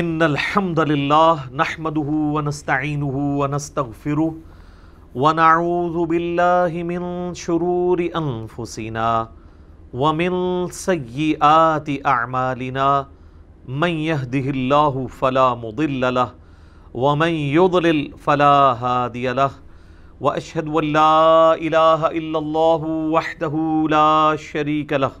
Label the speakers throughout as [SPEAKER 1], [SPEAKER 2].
[SPEAKER 1] इन अल्हम्दुलिल्लाह नहमदुहु व नस्ताईनुहु व नस्तगफिरुह व नऊज़ु बिल्लाहि मिन शुरूरि अनफुसिना व मिन सय्यिआति अमालिना मन यहदिहिल्लाहु फला मुदिल्ल लह व मन युद्लिल फला हादिय लह व अशहदु अल्ला इलाहा इल्लल्लाहु वहदहु ला शरीक लह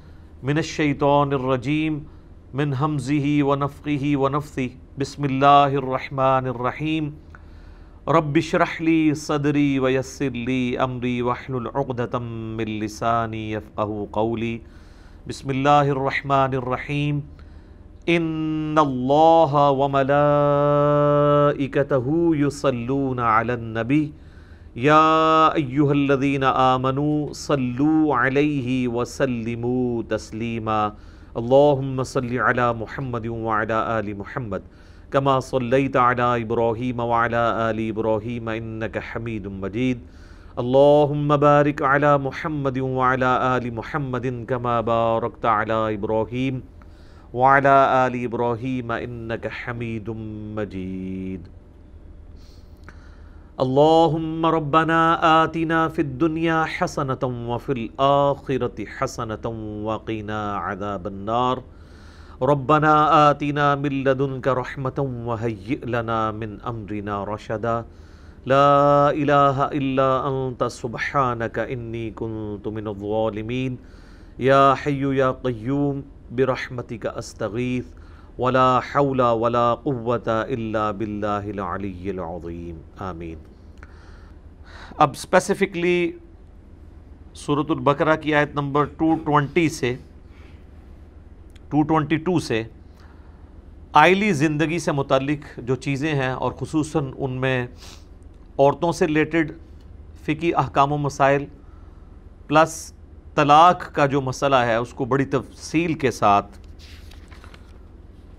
[SPEAKER 1] मिनशैतरजीम मिन हमजी वनफ़ी वनफ़ी बसमीम रबशरहली सदरी वयसरली अमरी वहलतमिलसानी फ़ाहली बसमीम इन वमला इकतहू युसलून आलनबी यादीन आमनु सल्लू अलैहि वसल्लिमु तस्लीमा अल्लाहुम्म सल्लि अला मुहम्मद वाला आलि मुहम्मद कमा सल्लैत अला इब्राहीम अली आलि इब्राहीम मजीद अल्लाहुम्म बारिक अला मुहम्मद वाला आलि मुहम्मद कमा बारकत अला इब्राहीम वाला आलि इब्राहीम इन्नक हमीदुम मजीद اللهم ربنا آتنا في الدنيا حسنة وفي الآخرة حسنة وقنا عذاب النار ربنا آتنا من لدنك رحمة وهيئ لنا من أمرنا رشدا لا إله إلا أنت سبحانك إني كنت من الظالمين يا حي يا قيوم برحمتك أستغيث ولا حول ولا قوة إلا بالله العلي العظيم آمين अब स्पेसिफिकली बकरा की आयत नंबर 220 से 222 से आयली ज़िंदगी से मुतलिक जो चीज़ें हैं और खसूस उनमें औरतों से रिलेटेड फ़िकी अहकाम मसाइल प्लस तलाक का जो मसला है उसको बड़ी तफसील के साथ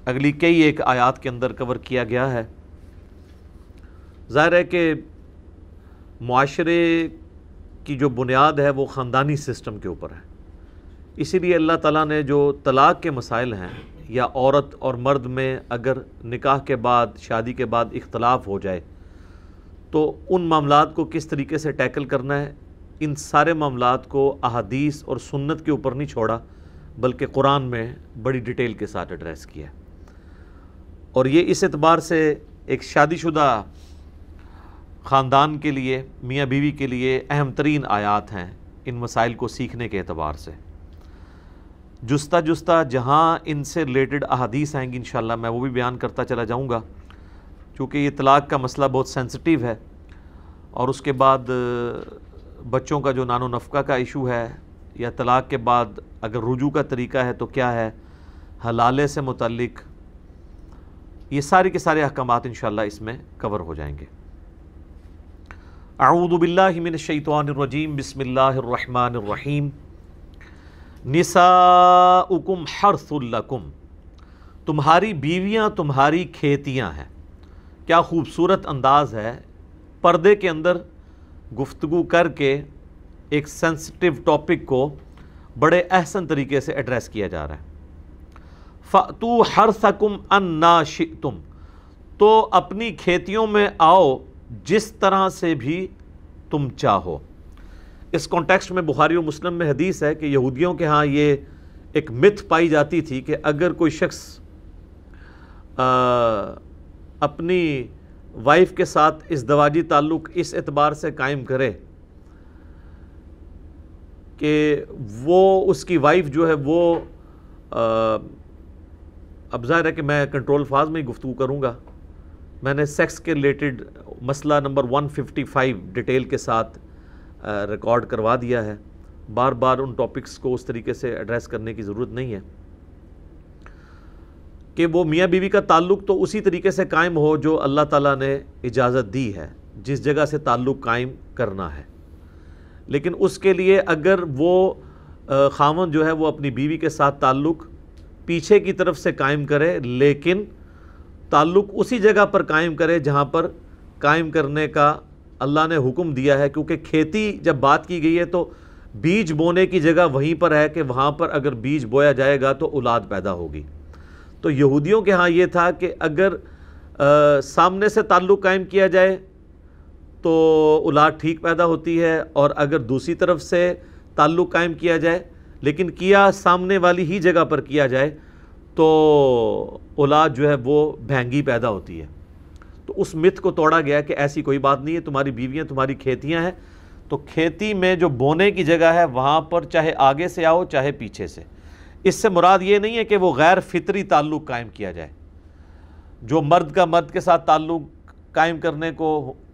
[SPEAKER 1] अगली कई एक आयात के अंदर कवर किया गया है ज़ाहिर है कि माशरे की जो बुनियाद है वो ख़ानदानी सिस्टम के ऊपर है इसीलिए अल्लाह ताला ने जो तलाक़ के मसाइल हैं या औरत और मर्द में अगर निकाह के बाद शादी के बाद इख्तलाफ हो जाए तो उन मामला को किस तरीके से टैकल करना है इन सारे मामला को अहादीस और सुन्नत के ऊपर नहीं छोड़ा बल्कि कुरान में बड़ी डिटेल के साथ एड्रेस किया और ये इस एतबार से एक शादीशुदा ख़ानदान के लिए मियाँ बीवी के लिए अहम तरीन आयात हैं इन मसाइल को सीखने के अतबार से जुस्ता जुस्ता जहाँ इनसे रिलेटेड अहदीस आएंगी इन मैं वो भी बयान करता चला जाऊँगा चूँकि ये तलाक़ का मसला बहुत सेंसिटिव है और उसके बाद बच्चों का जो नानो नफका का इशू है या तलाक़ के बाद अगर रुजू का तरीका है तो क्या है हलाले से मुतलक ये सारे के सारे अहकाम इन इसमें कवर हो जाएंगे आऊदबिल्लिमिनशैतवानरजीम बसमीम निसाउकुम हरसुल्लकुम तुम्हारी बीवियां तुम्हारी खेतियां हैं क्या खूबसूरत अंदाज़ है पर्दे के अंदर गुफ्तु करके एक सेंसिटिव टॉपिक को बड़े अहसन तरीके से एड्रेस किया जा रहा है फ़तू हर सकुम अन्ना तुम तो अपनी खेतियों में आओ जिस तरह से भी तुम चाहो इस कॉन्टेक्स्ट में बुखारी और मुस्लिम में हदीस है कि यहूदियों के यहाँ ये एक मिथ पाई जाती थी कि अगर कोई शख्स अपनी वाइफ के साथ इस दवाजी ताल्लुक़ इस एतबार से कायम करे कि वो उसकी वाइफ जो है वो आ, अब ज़ाहिर है कि मैं कंट्रोल फाज में ही गुफ्तु करूँगा मैंने सेक्स के रिलेटेड मसला नंबर 155 डिटेल के साथ रिकॉर्ड करवा दिया है बार बार उन टॉपिक्स को उस तरीके से एड्रेस करने की ज़रूरत नहीं है कि वो मियाँ बीवी का ताल्लुक़ तो उसी तरीके से कायम हो जो अल्लाह ताला ने इजाज़त दी है जिस जगह से ताल्लुक़ कायम करना है लेकिन उसके लिए अगर वो खामन जो है वो अपनी बीवी के साथ ताल्लुक़ पीछे की तरफ से कायम करे लेकिन ताल्लुक़ उसी जगह पर कायम करें जहाँ पर कायम करने का अल्लाह ने हुक्म दिया है क्योंकि खेती जब बात की गई है तो बीज बोने की जगह वहीं पर है कि वहाँ पर अगर बीज बोया जाएगा तो औलाद पैदा होगी तो यहूदियों के यहाँ ये था कि अगर आ, सामने से ताल्लुक़ कायम किया जाए तो औलाद ठीक पैदा होती है और अगर दूसरी तरफ से ताल्लुक़ कायम किया जाए लेकिन किया सामने वाली ही जगह पर किया जाए तो औलाद जो है वो भेंगी पैदा होती है तो उस मिथ को तोड़ा गया कि ऐसी कोई बात नहीं है तुम्हारी बीवियाँ तुम्हारी खेतियाँ हैं तो खेती में जो बोने की जगह है वहाँ पर चाहे आगे से आओ चाहे पीछे से इससे मुराद ये नहीं है कि वो गैर फितरी ताल्लुक़ कायम किया जाए जो मर्द का मर्द के साथ ताल्लुक़ कायम करने को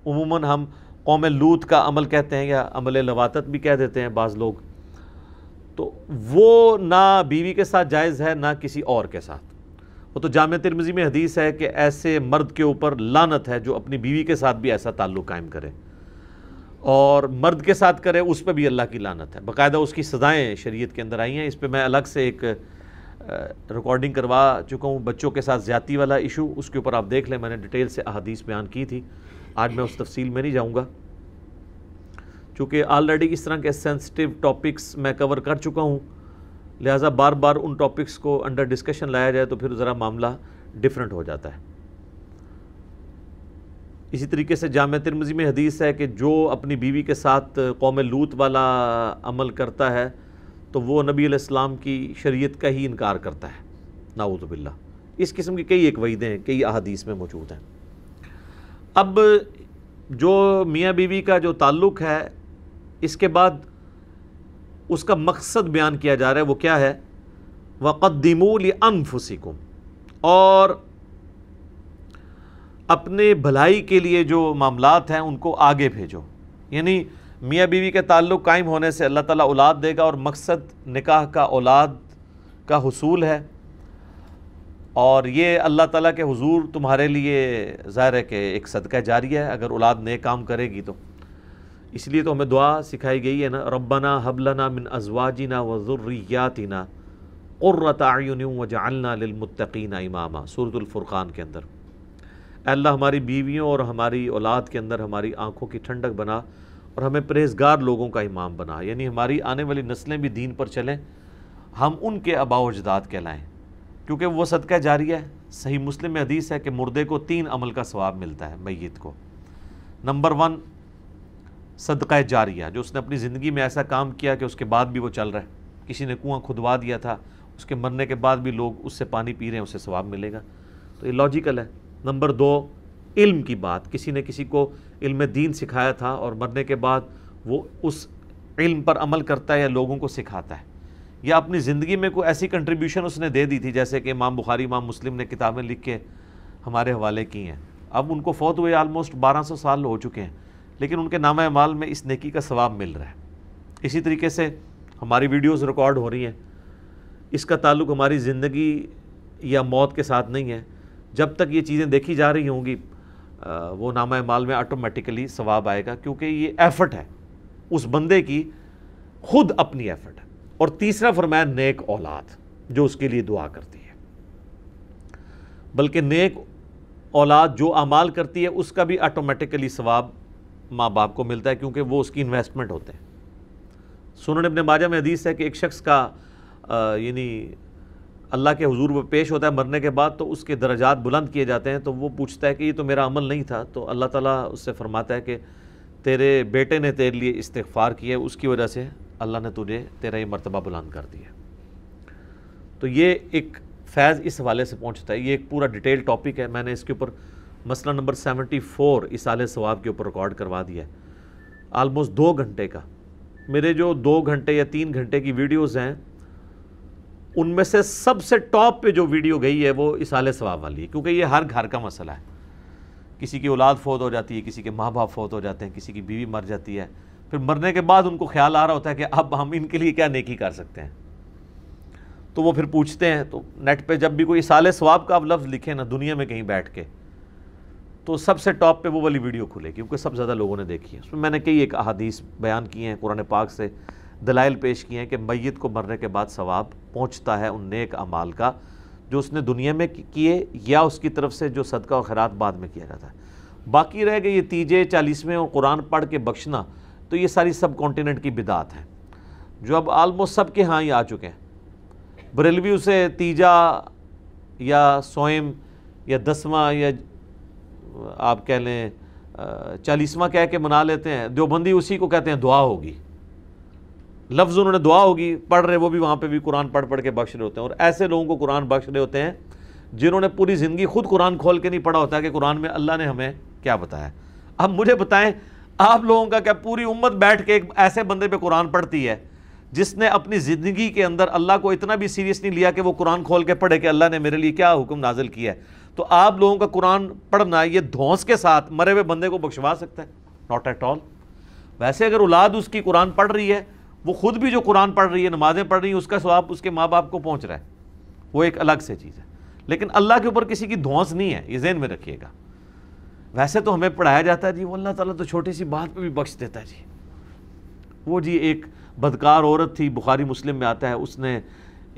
[SPEAKER 1] उमूमन हम कौम लूत का अमल कहते हैं या अमल लवातत भी कह देते हैं बाज़ लोग तो वो ना बीवी के साथ जायज़ है ना किसी और के साथ वो तो जाम तिरमिजी में हदीस है कि ऐसे मर्द के ऊपर लानत है जो अपनी बीवी के साथ भी ऐसा ताल्लुक़ कायम करे और मर्द के साथ करे उस पर भी अल्लाह की लानत है बाकायदा उसकी सज़ाएँ शरीय के अंदर आई हैं इस पर मैं अलग से एक रिकॉर्डिंग करवा चुका हूँ बच्चों के साथ ज़्यादा वाला इशू उसके ऊपर आप देख लें मैंने डिटेल से अदीस बयान की थी आज मैं उस तफसील में नहीं जाऊँगा चूँकि ऑलरेडी इस तरह के सेंसिटिव टॉपिक्स मैं कवर कर चुका हूँ लिहाजा बार बार उन टॉपिक्स को अंडर डिस्कशन लाया जाए तो फिर ज़रा मामला डिफरेंट हो जाता है इसी तरीके से जाम तिरमजी में हदीस है कि जो अपनी बीवी के साथ कौम लूत वाला अमल करता है तो वो नबी इस्लाम की शरीयत का ही इनकार करता है नाउदबिल्ला इस किस्म की कई एक वहीदें हैं कई अदीस में मौजूद हैं अब जो मियाँ बीवी का जो ताल्लुक़ है इसके बाद उसका मकसद बयान किया जा रहा है वो क्या है वक़दमूल अनफुसिकुम और अपने भलाई के लिए जो मामलात हैं उनको आगे भेजो यानी मियाँ बीवी के ताल्लुक़ कायम होने से अल्लाह ताला औलाद देगा और मकसद निकाह का औलाद का हसूल है और ये अल्लाह ताला के हुजूर तुम्हारे लिए ज़ाहिर है कि एक सदका जारी है अगर औलाद नेक काम करेगी तो इसलिए तो हमें दुआ सिखाई गई है ना रब्बना हबलना मिन अजवाजिना व ज़ुर्रियातिना क़ुर्रतन व इमामा सूरतुल्फ़ुरक़ान के अंदर अल्लाह हमारी बीवियों और हमारी औलाद के अंदर हमारी आँखों की ठंडक बना और हमें परहेजगार लोगों का इमाम बना यानी हमारी आने वाली नस्लें भी दीन पर चलें हम उनके आबा अजदाद कहलाएँ क्योंकि वह सदका जारी है सही मुस्लिम में हदीस है कि मुर्दे को तीन अमल का सवाब मिलता है मैत को नंबर वन सदका जारिया जो उसने अपनी ज़िंदगी में ऐसा काम किया कि उसके बाद भी वो चल रहा है किसी ने कुआं खुदवा दिया था उसके मरने के बाद भी लोग उससे पानी पी रहे हैं उसे सवाब मिलेगा तो ये लॉजिकल है नंबर दो इल्म की बात किसी ने किसी को इल्म दीन सिखाया था और मरने के बाद वो उस इल्म पर अमल करता है या लोगों को सिखाता है या अपनी ज़िंदगी में कोई ऐसी कंट्रीब्यूशन उसने दे दी थी जैसे कि इमाम बुखारी इमाम मुस्लिम ने किताबें लिख के हमारे हवाले की हैं अब उनको फौत हुए आलमोस्ट 1200 साल हो चुके हैं लेकिन उनके नाम माल में इस नेकी का सवाब मिल रहा है इसी तरीके से हमारी वीडियोस रिकॉर्ड हो रही हैं इसका ताल्लुक हमारी ज़िंदगी या मौत के साथ नहीं है जब तक ये चीज़ें देखी जा रही होंगी वो नाम माल में ऑटोमेटिकली सवाब आएगा क्योंकि ये एफ़र्ट है उस बंदे की खुद अपनी एफ़र्ट है और तीसरा फरमाया नेक औलाद जो उसके लिए दुआ करती है बल्कि नेक औलाद जो अमाल करती है उसका भी ऑटोमेटिकली सवाब माँ बाप को मिलता है क्योंकि वो उसकी इन्वेस्टमेंट होते हैं सुनन अपने माजा में हदीस है कि एक शख्स का यानी अल्लाह के हजूर में पेश होता है मरने के बाद तो उसके दर्जात बुलंद किए जाते हैं तो वो पूछता है कि ये तो मेरा अमल नहीं था तो अल्लाह ताला उससे फरमाता है कि तेरे बेटे ने तेरे लिए इस्तफ़ार किया उसकी वजह से अल्लाह ने तुझे तेरा ये मरतबा बुलंद कर दिया तो ये एक फैज़ इस हवाले से पहुँचता है ये एक पूरा डिटेल टॉपिक है मैंने इसके ऊपर मसला नंबर 74 इस आले सवाब के ऊपर रिकॉर्ड करवा दिया है आलमोस्ट दो घंटे का मेरे जो दो घंटे या तीन घंटे की वीडियोस हैं उनमें से सबसे टॉप पे जो वीडियो गई है वो इस आले सवाब वाली है क्योंकि ये हर घर का मसला है किसी की औलाद फौत हो जाती है किसी के माँ बाप फौत हो जाते हैं किसी की बीवी मर जाती है फिर मरने के बाद उनको ख्याल आ रहा होता है कि अब हम इनके लिए क्या नेकी कर सकते हैं तो वो फिर पूछते हैं तो नेट पे जब भी कोई साले स्वाब का आप लफ्ज़ लिखे ना दुनिया में कहीं बैठ के तो सबसे टॉप पे वो वाली वीडियो खुलेगी क्योंकि सब ज़्यादा लोगों ने देखी है उसमें मैंने कई एक अहादीस बयान किए हैं कुरान पाक से दलाइल पेश किए हैं कि मैत को मरने के बाद सवाब पहुँचता है उन नेक अमाल का जो उसने दुनिया में किए या उसकी तरफ से जो सदका और खैरात बाद में किया जाता है बाकी रह गए ये तीजे चालीसवें और कुरान पढ़ के बख्शना तो ये सारी सब कॉन्टीनेंट की बिदात है जो अब आलमोस्ट सब के हाँ ही आ चुके हैं बरेलवी उसे तीजा या सोएम या दसवा या आप कह लें चालीसवा कह के मना लेते हैं देवबंदी उसी को कहते हैं दुआ होगी लफ्ज़ उन्होंने दुआ होगी पढ़ रहे वो भी वहाँ पे भी कुरान पढ़ पढ़ के बख्श रहे होते हैं और ऐसे लोगों को कुरान बख्श रहे होते हैं जिन्होंने पूरी ज़िंदगी खुद कुरान खोल के नहीं पढ़ा होता कि कुरान में अल्लाह ने हमें क्या बताया अब मुझे बताएं आप लोगों का क्या पूरी उम्मत बैठ के एक ऐसे बंदे पे कुरान पढ़ती है जिसने अपनी ज़िंदगी के अंदर अल्लाह को इतना भी सीरियस नहीं लिया कि वो कुरान खोल के पढ़े कि अल्लाह ने मेरे लिए क्या हुक्म नाजिल किया है तो आप लोगों का कुरान पढ़ना ये धौंस के साथ मरे हुए बंदे को बख्शवा सकता है नॉट एट ऑल वैसे अगर औलाद उसकी कुरान पढ़ रही है वो खुद भी जो कुरान पढ़ रही है नमाज़ें पढ़ रही हैं उसका स्वाब उसके माँ बाप को पहुँच रहा है वो एक अलग से चीज़ है लेकिन अल्लाह के ऊपर किसी की धौंस नहीं है ये जहन में रखिएगा वैसे तो हमें पढ़ाया जाता है जी वो अल्लाह ताला तो छोटी सी बात पे भी बख्श देता है जी वो जी एक बदकार औरत थी बुखारी मुस्लिम में आता है उसने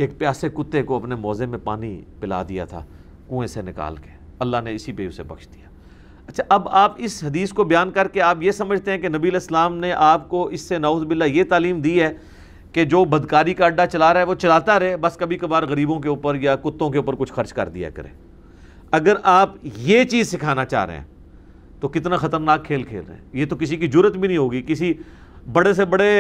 [SPEAKER 1] एक प्यासे कुत्ते को अपने मोज़े में पानी पिला दिया था कुएं से निकाल के अल्लाह ने इसी पे उसे बख्श दिया अच्छा अब आप इस हदीस को बयान करके आप ये समझते हैं कि नबी इस्लाम ने आपको इससे नाउज़बिल्ला ये तालीम दी है कि जो बदकारी का अड्डा चला रहा है वो चलाता रहे बस कभी कभार गरीबों के ऊपर या कुत्तों के ऊपर कुछ खर्च कर दिया करें अगर आप ये चीज़ सिखाना चाह रहे हैं तो कितना ख़तरनाक खेल खेल रहे हैं ये तो किसी की जरूरत भी नहीं होगी किसी बड़े से बड़े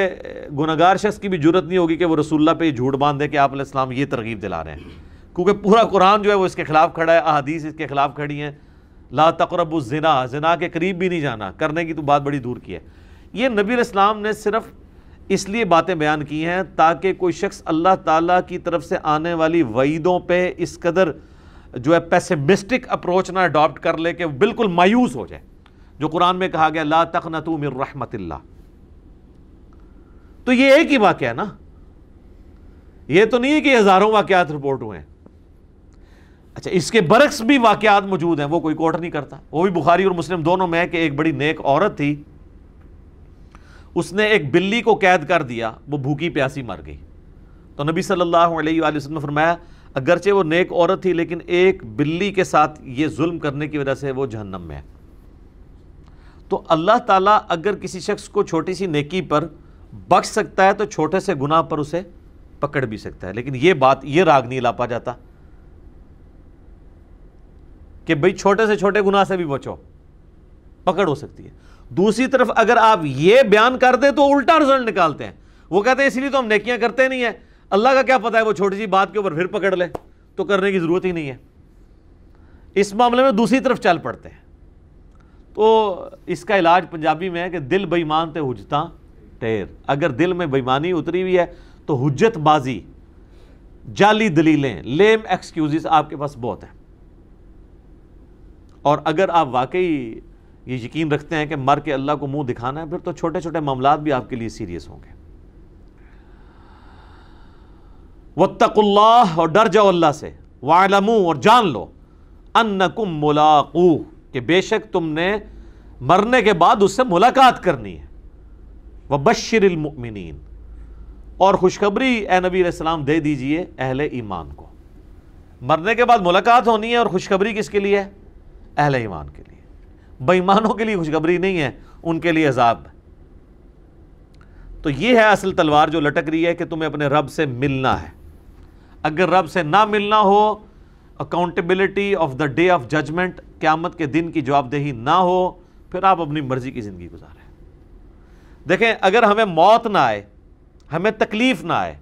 [SPEAKER 1] गुनागार शख्स की भी जरूरत नहीं होगी कि वो रसुल्ला पे झूठ बांध दें कि आप ये तरगीब दिला रहे हैं क्योंकि पूरा कुरान जो है वो इसके खिलाफ खड़ा है अहदीस इसके खिलाफ खड़ी हैं ला तकरब जना जना के करीब भी नहीं जाना करने की तो बात बड़ी दूर की है ये नबी इस्लाम ने सिर्फ इसलिए बातें बयान की हैं ताकि कोई शख्स अल्लाह ताला की तरफ से आने वाली वईदों पे इस कदर जो है पैसिमिस्टिक अप्रोच ना अडॉप्ट कर ले कि बिल्कुल मायूस हो जाए जो कुरान में कहा गया ला तक नतू मिर रहमतिल्ला तो ये एक ही वाक्य है ना ये तो नहीं है कि हज़ारों वाक्यात रिपोर्ट हुए हैं अच्छा इसके बरक्स भी वाक़ात मौजूद हैं वो कोई कोट नहीं करता वो भी बुखारी और मुस्लिम दोनों में है कि एक बड़ी नेक औरत थी उसने एक बिल्ली को कैद कर दिया वो भूखी प्यासी मर गई तो नबी सल्लल्लाहु अलैहि वसल्लम ने फरमाया अगरचे वो नेक औरत थी लेकिन एक बिल्ली के साथ ये जुल्म करने की वजह से वो जहन्नम में है तो अल्लाह ताला अगर किसी शख्स को छोटी सी नेकी पर बख्श सकता है तो छोटे से गुनाह पर उसे पकड़ भी सकता है लेकिन ये बात ये राग नहीं ला पा जाता कि भाई छोटे से छोटे गुनाह से भी बचो पकड़ हो सकती है दूसरी तरफ अगर आप ये बयान कर दें तो उल्टा रिजल्ट निकालते हैं वो कहते हैं इसलिए तो हम नेकियां करते नहीं है अल्लाह का क्या पता है वो छोटी सी बात के ऊपर फिर पकड़ ले तो करने की ज़रूरत ही नहीं है इस मामले में दूसरी तरफ चल पड़ते हैं तो इसका इलाज पंजाबी में है कि दिल बेईमान ते हुजता टेर अगर दिल में बेईमानी उतरी हुई है तो हुजतबाजी जाली दलीलें लेम एक्सक्यूजेस आपके पास बहुत हैं और अगर आप वाकई ये यकीन रखते हैं कि मर के अल्लाह को मुंह दिखाना है फिर तो छोटे छोटे मामला भी आपके लिए सीरियस होंगे वत्तकुल्लाह और डर जाओ अल्लाह से वालमू और जान लो कुम मुलाकू कि बेशक तुमने मरने के बाद उससे मुलाकात करनी है वह बशरमिन और खुशखबरी ए नबी सलाम दे दीजिए अहल ईमान को मरने के बाद मुलाकात होनी है और खुशखबरी किसके लिए है अहल ईमान के लिए बेईमानों के लिए खुशखबरी नहीं है उनके लिए अजाब है तो यह है असल तलवार जो लटक रही है कि तुम्हें अपने रब से मिलना है अगर रब से ना मिलना हो accountability of the day of judgment क़्यामत के दिन की जवाबदेही ना हो फिर आप अपनी मर्ज़ी की ज़िंदगी गुजारें देखें अगर हमें मौत ना आए हमें तकलीफ़ ना आए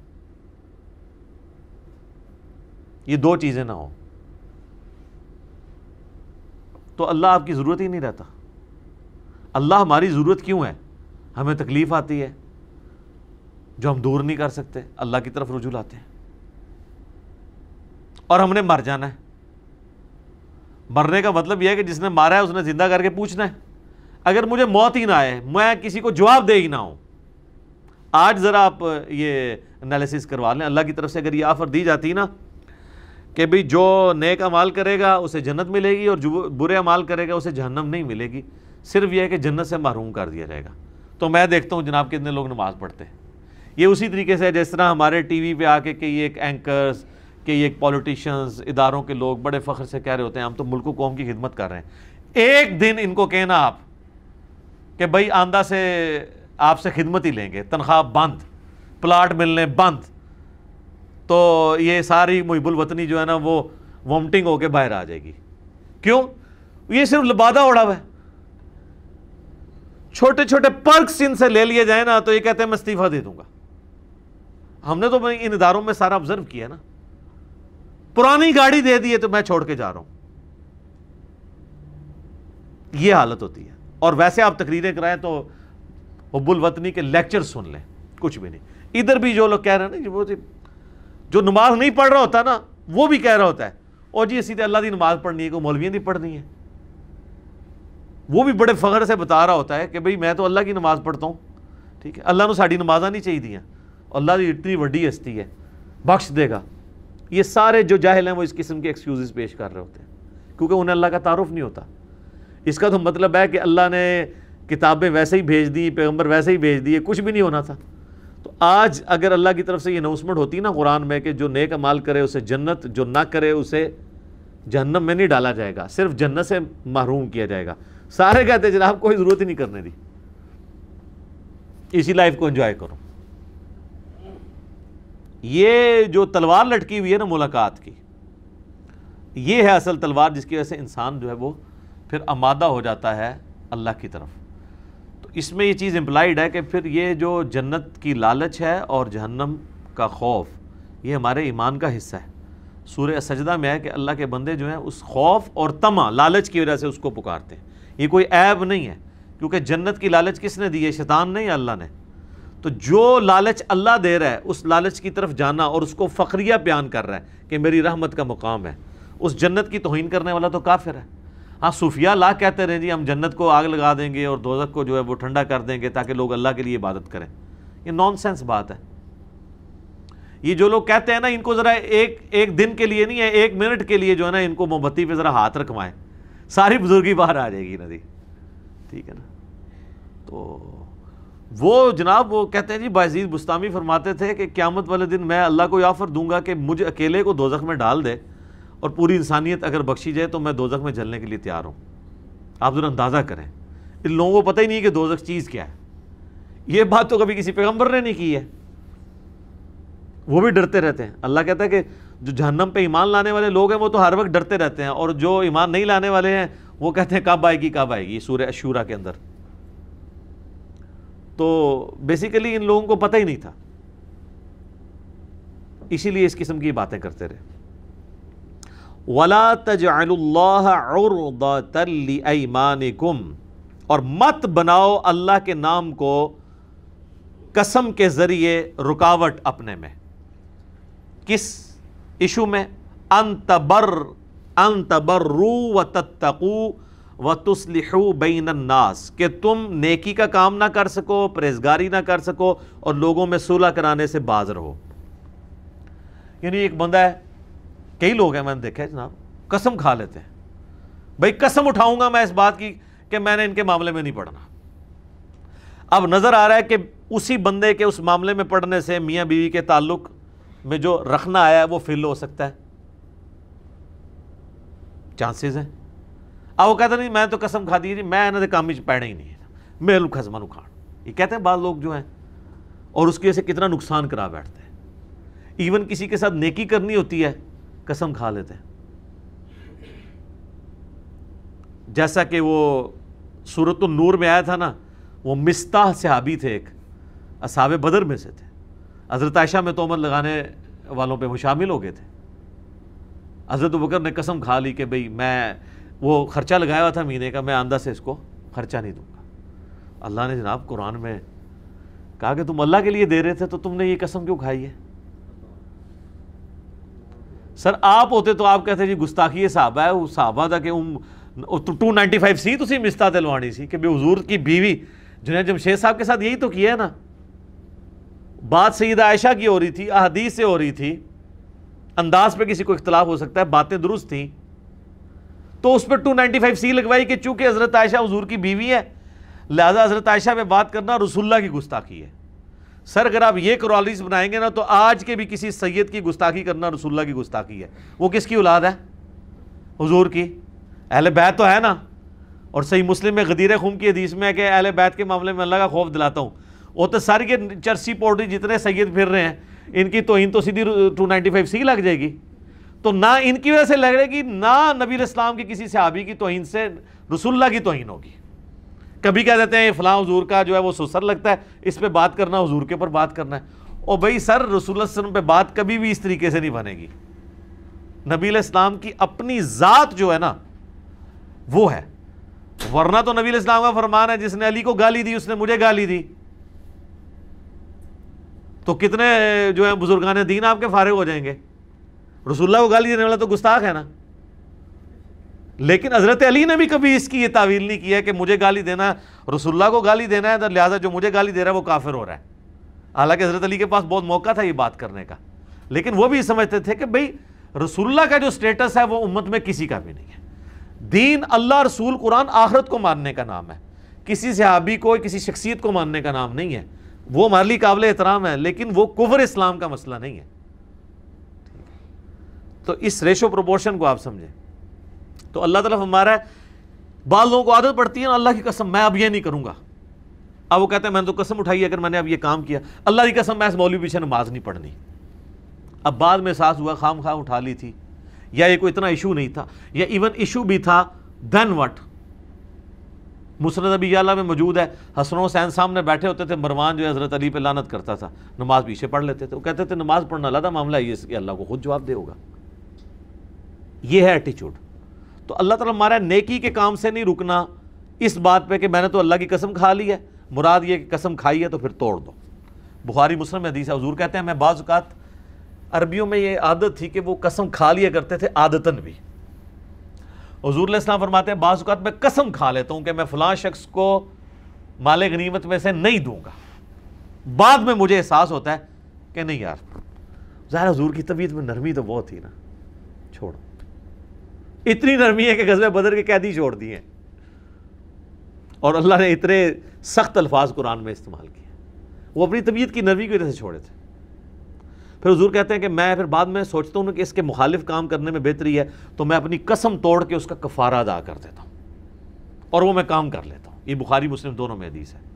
[SPEAKER 1] ये दो चीज़ें ना हों तो अल्लाह आपकी ज़रूरत ही नहीं रहता अल्लाह हमारी ज़रूरत क्यों है हमें तकलीफ़ आती है जो हम दूर नहीं कर सकते अल्लाह की तरफ रुझू लाते हैं और हमने मर जाना है मरने का मतलब यह है कि जिसने मारा है उसने ज़िंदा करके पूछना है अगर मुझे मौत ही ना आए मैं किसी को जवाब दे ही ना हूं आज ज़रा आप ये एनालिसिस करवा लें अल्लाह की तरफ से अगर ये ऑफर दी जाती ना कि भाई जो नेक अमाल करेगा उसे जन्नत मिलेगी और जो बुरे अमाल करेगा उसे जहन्नम नहीं मिलेगी सिर्फ यह है कि जन्नत से महरूम कर दिया जाएगा तो मैं देखता हूँ जनाब कितने लोग नमाज़ पढ़ते हैं ये उसी तरीके से है जिस तरह हमारे टी वी पर आके कि ये एक एंकर्स के ये एक पॉलिटिशियंस इदारों के लोग बड़े फ़ख्र से कह रहे होते हैं हम तो मुल्क कौम की खिदमत कर रहे हैं एक दिन इनको कहना आप कि भाई आंदा से आपसे खिदमत ही लेंगे तनख्वाह बंद प्लाट मिलने बंद तो ये सारी मुहिबुल वतनी जो है ना वो वॉमटिंग होकर बाहर आ जाएगी क्यों ये सिर्फ लबादा उड़ा हुआ है छोटे छोटे पर्क इनसे ले लिए जाए ना तो ये कहते हैं मैं इस्तीफा दे दूंगा हमने तो इन इदारों में सारा ऑब्जर्व किया ना पुरानी गाड़ी दे दी है तो मैं छोड़ के जा रहा हूं ये हालत होती है और वैसे आप तकरीरें कराएं तो हब्बुल वतनी के लेक्चर सुन लें कुछ भी नहीं इधर भी जो लोग कह रहे हैं ना वो जो नमाज नहीं पढ़ रहा होता ना वो भी कह रहा होता है और जी तो अल्लाह की नमाज पढ़नी है को मौलवियों की पढ़नी है वो भी बड़े फख्र से बता रहा होता है कि भाई मैं तो अल्लाह की नमाज पढ़ता हूँ ठीक है अल्लाह साड़ी नमाजा नहीं चाहिए अल्लाह की इतनी वही हस्ती है बख्श देगा ये सारे जो जाहिल हैं वो इस किस्म के एक्सक्यूज़ पेश कर रहे होते हैं क्योंकि उन्हें अल्लाह का तारुफ नहीं होता इसका तो मतलब है कि अल्लाह ने किताबें वैसे ही भेज दी पैगम्बर वैसे ही भेज दिए कुछ भी नहीं होना था आज अगर अल्लाह की तरफ से ये अनाउंसमेंट होती ना कुरान में कि जो नेक अमाल करे उसे जन्नत जो ना करे उसे जहन्नम में नहीं डाला जाएगा सिर्फ जन्नत से महरूम किया जाएगा सारे कहते जनाब कोई ज़रूरत ही नहीं करने दी इसी लाइफ को एंजॉय करो ये जो तलवार लटकी हुई है ना मुलाकात की ये है असल तलवार जिसकी वजह से इंसान जो है वो फिर आमादा हो जाता है अल्लाह की तरफ इसमें ये चीज़ इम्प्लाइड है कि फिर ये जो जन्नत की लालच है और जहन्नम का खौफ ये हमारे ईमान का हिस्सा है सूर्य सजदा में है कि अल्लाह के बंदे जो हैं उस खौफ और तमा लालच की वजह से उसको पुकारते हैं ये कोई ऐब नहीं है क्योंकि जन्नत की लालच किसने दी है शैतान नहीं अल्लाह ने तो जो लालच अल्लाह दे रहा है उस लालच की तरफ जाना और उसको फ़क्रिया बयान कर रहा है कि मेरी रहमत का मुकाम है उस जन्नत की तोहन करने वाला तो काफिर है हाँ सूफिया ला कहते रहे जी हम जन्नत को आग लगा देंगे और दोजक को जो है वो ठंडा कर देंगे ताकि लोग अल्लाह के लिए इबादत करें ये नॉनसेंस बात है ये जो लोग कहते हैं ना इनको ज़रा एक एक दिन के लिए नहीं है एक मिनट के लिए जो है ना इनको मोमबत्ती पे ज़रा हाथ रखवाएं सारी बुजुर्गी बाहर आ जाएगी नदी ठीक है ना तो वो जनाब वो कहते हैं जी बाजीद बुस्तामी फरमाते थे कि क्यामत वाले दिन मैं अल्लाह को यह ऑफर दूंगा कि मुझे अकेले को दोजख में डाल दे और पूरी इंसानियत अगर बख्शी जाए तो मैं दोजख में जलने के लिए तैयार हूँ आप ज़रा अंदाज़ा करें इन लोगों को पता ही नहीं कि दोजक चीज़ क्या है ये बात तो कभी किसी पैगम्बर ने नहीं की है वो भी डरते रहते हैं अल्लाह कहता है कि जो जहन्नम पे ईमान लाने वाले लोग हैं वो तो हर वक्त डरते रहते हैं और जो ईमान नहीं लाने वाले हैं वो कहते हैं कब आएगी कब आएगी सूर्य अशूरा के अंदर तो बेसिकली इन लोगों को पता ही नहीं था इसीलिए इस किस्म की बातें करते रहे वला कुम और मत बनाओ अल्लाह के नाम को कसम के ज़रिए रुकावट अपने में किस इशू में अनतबर अनतबर्रू व तत्तकू व तस्लहू नास कि तुम नेकी का काम ना कर सको परेजगारी ना कर सको और लोगों में सुलह कराने से बाज रहो यानी एक बंदा है कई लोग हैं मैंने देखा है जनाब कसम खा लेते हैं भाई कसम उठाऊंगा मैं इस बात की कि मैंने इनके मामले में नहीं पढ़ना अब नज़र आ रहा है कि उसी बंदे के उस मामले में पढ़ने से मियाँ बीवी के ताल्लुक में जो रखना आया है वो फिल हो सकता है चांसेस हैं अब वो कहते नहीं मैं तो कसम खा दी मैं इन्होंने तो काम में पैना ही नहीं है मेलू खजमा खान ये कहते हैं बाद लोग जो हैं और उसकी वजह से कितना नुकसान करा बैठते हैं इवन किसी के साथ नेकी करनी होती है कसम खा लेते हैं जैसा कि वो सूरत नूर में आया था ना वो मिस्ताह सहाबी थे एक असाब बदर में से थे हज़रत आयशा में तोमर लगाने वालों पे वो शामिल हो गए थे हज़रत बकर ने कसम खा ली कि भाई मैं वो ख़र्चा लगाया हुआ था महीने का मैं आंदा से इसको ख़र्चा नहीं दूंगा अल्लाह ने जनाब कुरान में कहा कि तुम अल्लाह के लिए दे रहे थे तो तुमने ये कसम क्यों खाई है ਸਰ ਆਪ ਹੋਤੇ ਤਾਂ ਆਪ ਕਹਤੇ जी गुस्ताखी है ਸਾਹਬਾ ਹੈ ਉਹ ਸਾਹਬਾ ਦਾ टू नाइनटी फाइव सी तुम मिस्ता ਤੇ ਲਵਾਣੀ ਸੀ ਕਿ ਬੇ ਹਜ਼ੂਰ की बीवी जुनेद जमशेद साहब के साथ यही तो किया है ना बात सईद आयशा की हो रही थी अहदीस से हो रही थी अंदाज पे किसी को इख्तलाफ हो सकता है बातें दुरुस्त थी तो उस पर टू नाइन्टी फाइव सी लगवाई कि चूंकि हजरत आयशा हजूर की बीवी है लिहाजा हजरत आयशा में बात करना रसुल्ला की गुस्ताखी है सर अगर आप ये क्रॉलिस बनाएंगे ना तो आज के भी किसी सैयद की गुस्ताखी करना रसुल्ला की गुस्ताखी है वो किसकी औलाद है हजूर की अहल बैत तो है ना और सही मुस्लिम में गदीर खूम की हदीस में है कि अहल बैत के मामले में अल्लाह का खौफ दिलाता हूँ वो तो सारी के चर्सी पोटरी जितने सैयद फिर रहे हैं इनकी तोहन तो सीधी टू नाइन्टी फाइव सी लग जाएगी तो ना इनकी वजह से लग रहेगी ना नबी इस्लाम की किसी सहाबी की तोहन से रसुल्ला की तोहन होगी कभी कह देते हैं फ़लाँ हजूर का जो है वो सुसर लगता है इस पर बात करना हजूर के ऊपर बात करना है और भाई सर रसूल पर बात कभी भी इस तरीके से नहीं बनेगी नबी इस्लाम की अपनी ज़ात जो है ना वो है वरना तो नबी इस्लाम का फरमान है जिसने अली को गाली दी उसने मुझे गाली दी तो कितने जो है बुजुर्गान दीन आपके फारिग हो जाएंगे रसुल्ला को गाली देने वाला तो गुस्ताख है ना लेकिन हज़रत अली ने भी कभी इसकी ये तावील नहीं की है कि मुझे गाली देना रसुल्ला को गाली देना है तो लिहाजा जो मुझे गाली दे रहा है वो काफिर हो रहा है हालांकि हज़रत अली के पास बहुत मौका था ये बात करने का लेकिन वो भी समझते थे कि भाई रसुल्ला का जो स्टेटस है वो उम्मत में किसी का भी नहीं है दीन अल्लाह रसूल कुरान आखरत को मानने का नाम है किसी सहाबी को किसी शख्सियत को मानने का नाम नहीं है वो हमारे लिए काबिल एहतराम है लेकिन वो कुफर इस्लाम का मसला नहीं है तो इस रेशो प्रोपोर्शन को आप समझें तो अल्लाह ताला हमारा है बाद लोगों को आदत पड़ती है ना अल्लाह की कसम मैं अब यह नहीं करूँगा अब वो कहते हैं मैंने तो कसम उठाई अगर मैंने अब यह काम किया अल्लाह की कसम मैं इस मौलवी पीछे नमाज नहीं पढ़नी अब बाद में सास हुआ खाम खाम उठा ली थी या ये कोई इतना इशू नहीं था या इवन इशू भी था देन वट मुसरत अबी अला में मौजूद है हसन हुसैन सामने बैठे होते थे मरवान जो है हज़रत अली पे लानत करता था नमाज पीछे पढ़ लेते थे वो कहते थे नमाज पढ़ना अलग मामला है ये अल्लाह को खुद जवाब देगा होगा ये है एटीट्यूड तो अल्लाह ताला मारा नेकी के काम से नहीं रुकना इस बात पे कि मैंने तो अल्लाह की कसम खा ली है मुराद ये कि कसम खाई है तो फिर तोड़ दो बुखारी मुस्लिम हदीस हजूर कहते हैं मैं बाज़ात अरबियों में ये आदत थी कि वो कसम खा लिया करते थे आदतन भी हजूर इस्लाम फरमाते हैं बाज़ात मैं कसम खा लेता हूँ कि मैं फ़लाँ शख्स को माल गनीमत में से नहीं दूँगा बाद में मुझे एहसास होता है कि नहीं यार ज़ाहिर हजूर की तबीयत में नरमी तो बहुत थी ना इतनी नरमी है कि गजब बदर के कैदी छोड़ दिए और अल्लाह ने इतने सख्त अल्फाज कुरान में इस्तेमाल किए वो अपनी तबीयत की नरमी की वजह से छोड़े थे फिर हजूर कहते हैं कि मैं फिर बाद में सोचता हूँ कि इसके मुखालिफ काम करने में बेहतरी है तो मैं अपनी कसम तोड़ के उसका कफारा अदा कर देता हूँ और वो मैं काम कर लेता हूँ ये बुखारी मुस्लिम दोनों में हदीस है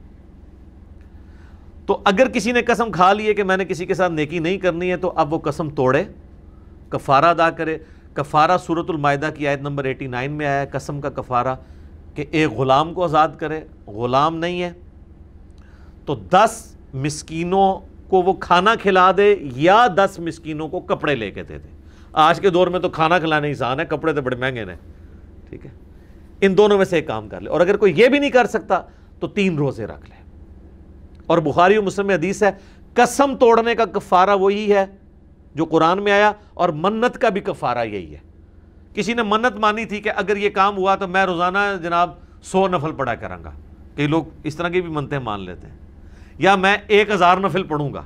[SPEAKER 1] तो अगर किसी ने कसम खा ली है कि मैंने किसी के साथ नेकी नहीं करनी है तो अब वो कसम तोड़े कफारा अदा करे कफ़ारा सूरतलमायदा की आयत नंबर 89 में आया कसम का कफ़ारा कि एक ग़ुलाम को आज़ाद करे ग़ुलाम नहीं है तो दस मिसकीनों को वो खाना खिला दे या दस मिसकीनों को कपड़े ले के दे दे आज के दौर में तो खाना खिलाना ही आसान है कपड़े तो बड़े महंगे ने ठीक है इन दोनों में से एक काम कर ले और अगर कोई ये भी नहीं कर सकता तो तीन रोज़े रख ले और बुखारी और मुस्लिम हदीस है कसम तोड़ने का कफ़ारा वही है जो कुरान में आया और मन्नत का भी कफ़ारा यही है किसी ने मन्नत मानी थी कि अगर ये काम हुआ तो मैं रोज़ाना जनाब सौ नफल पढ़ा करांगा कई लोग इस तरह की भी मनते मान लेते हैं या मैं एक हज़ार नफल पढ़ूंगा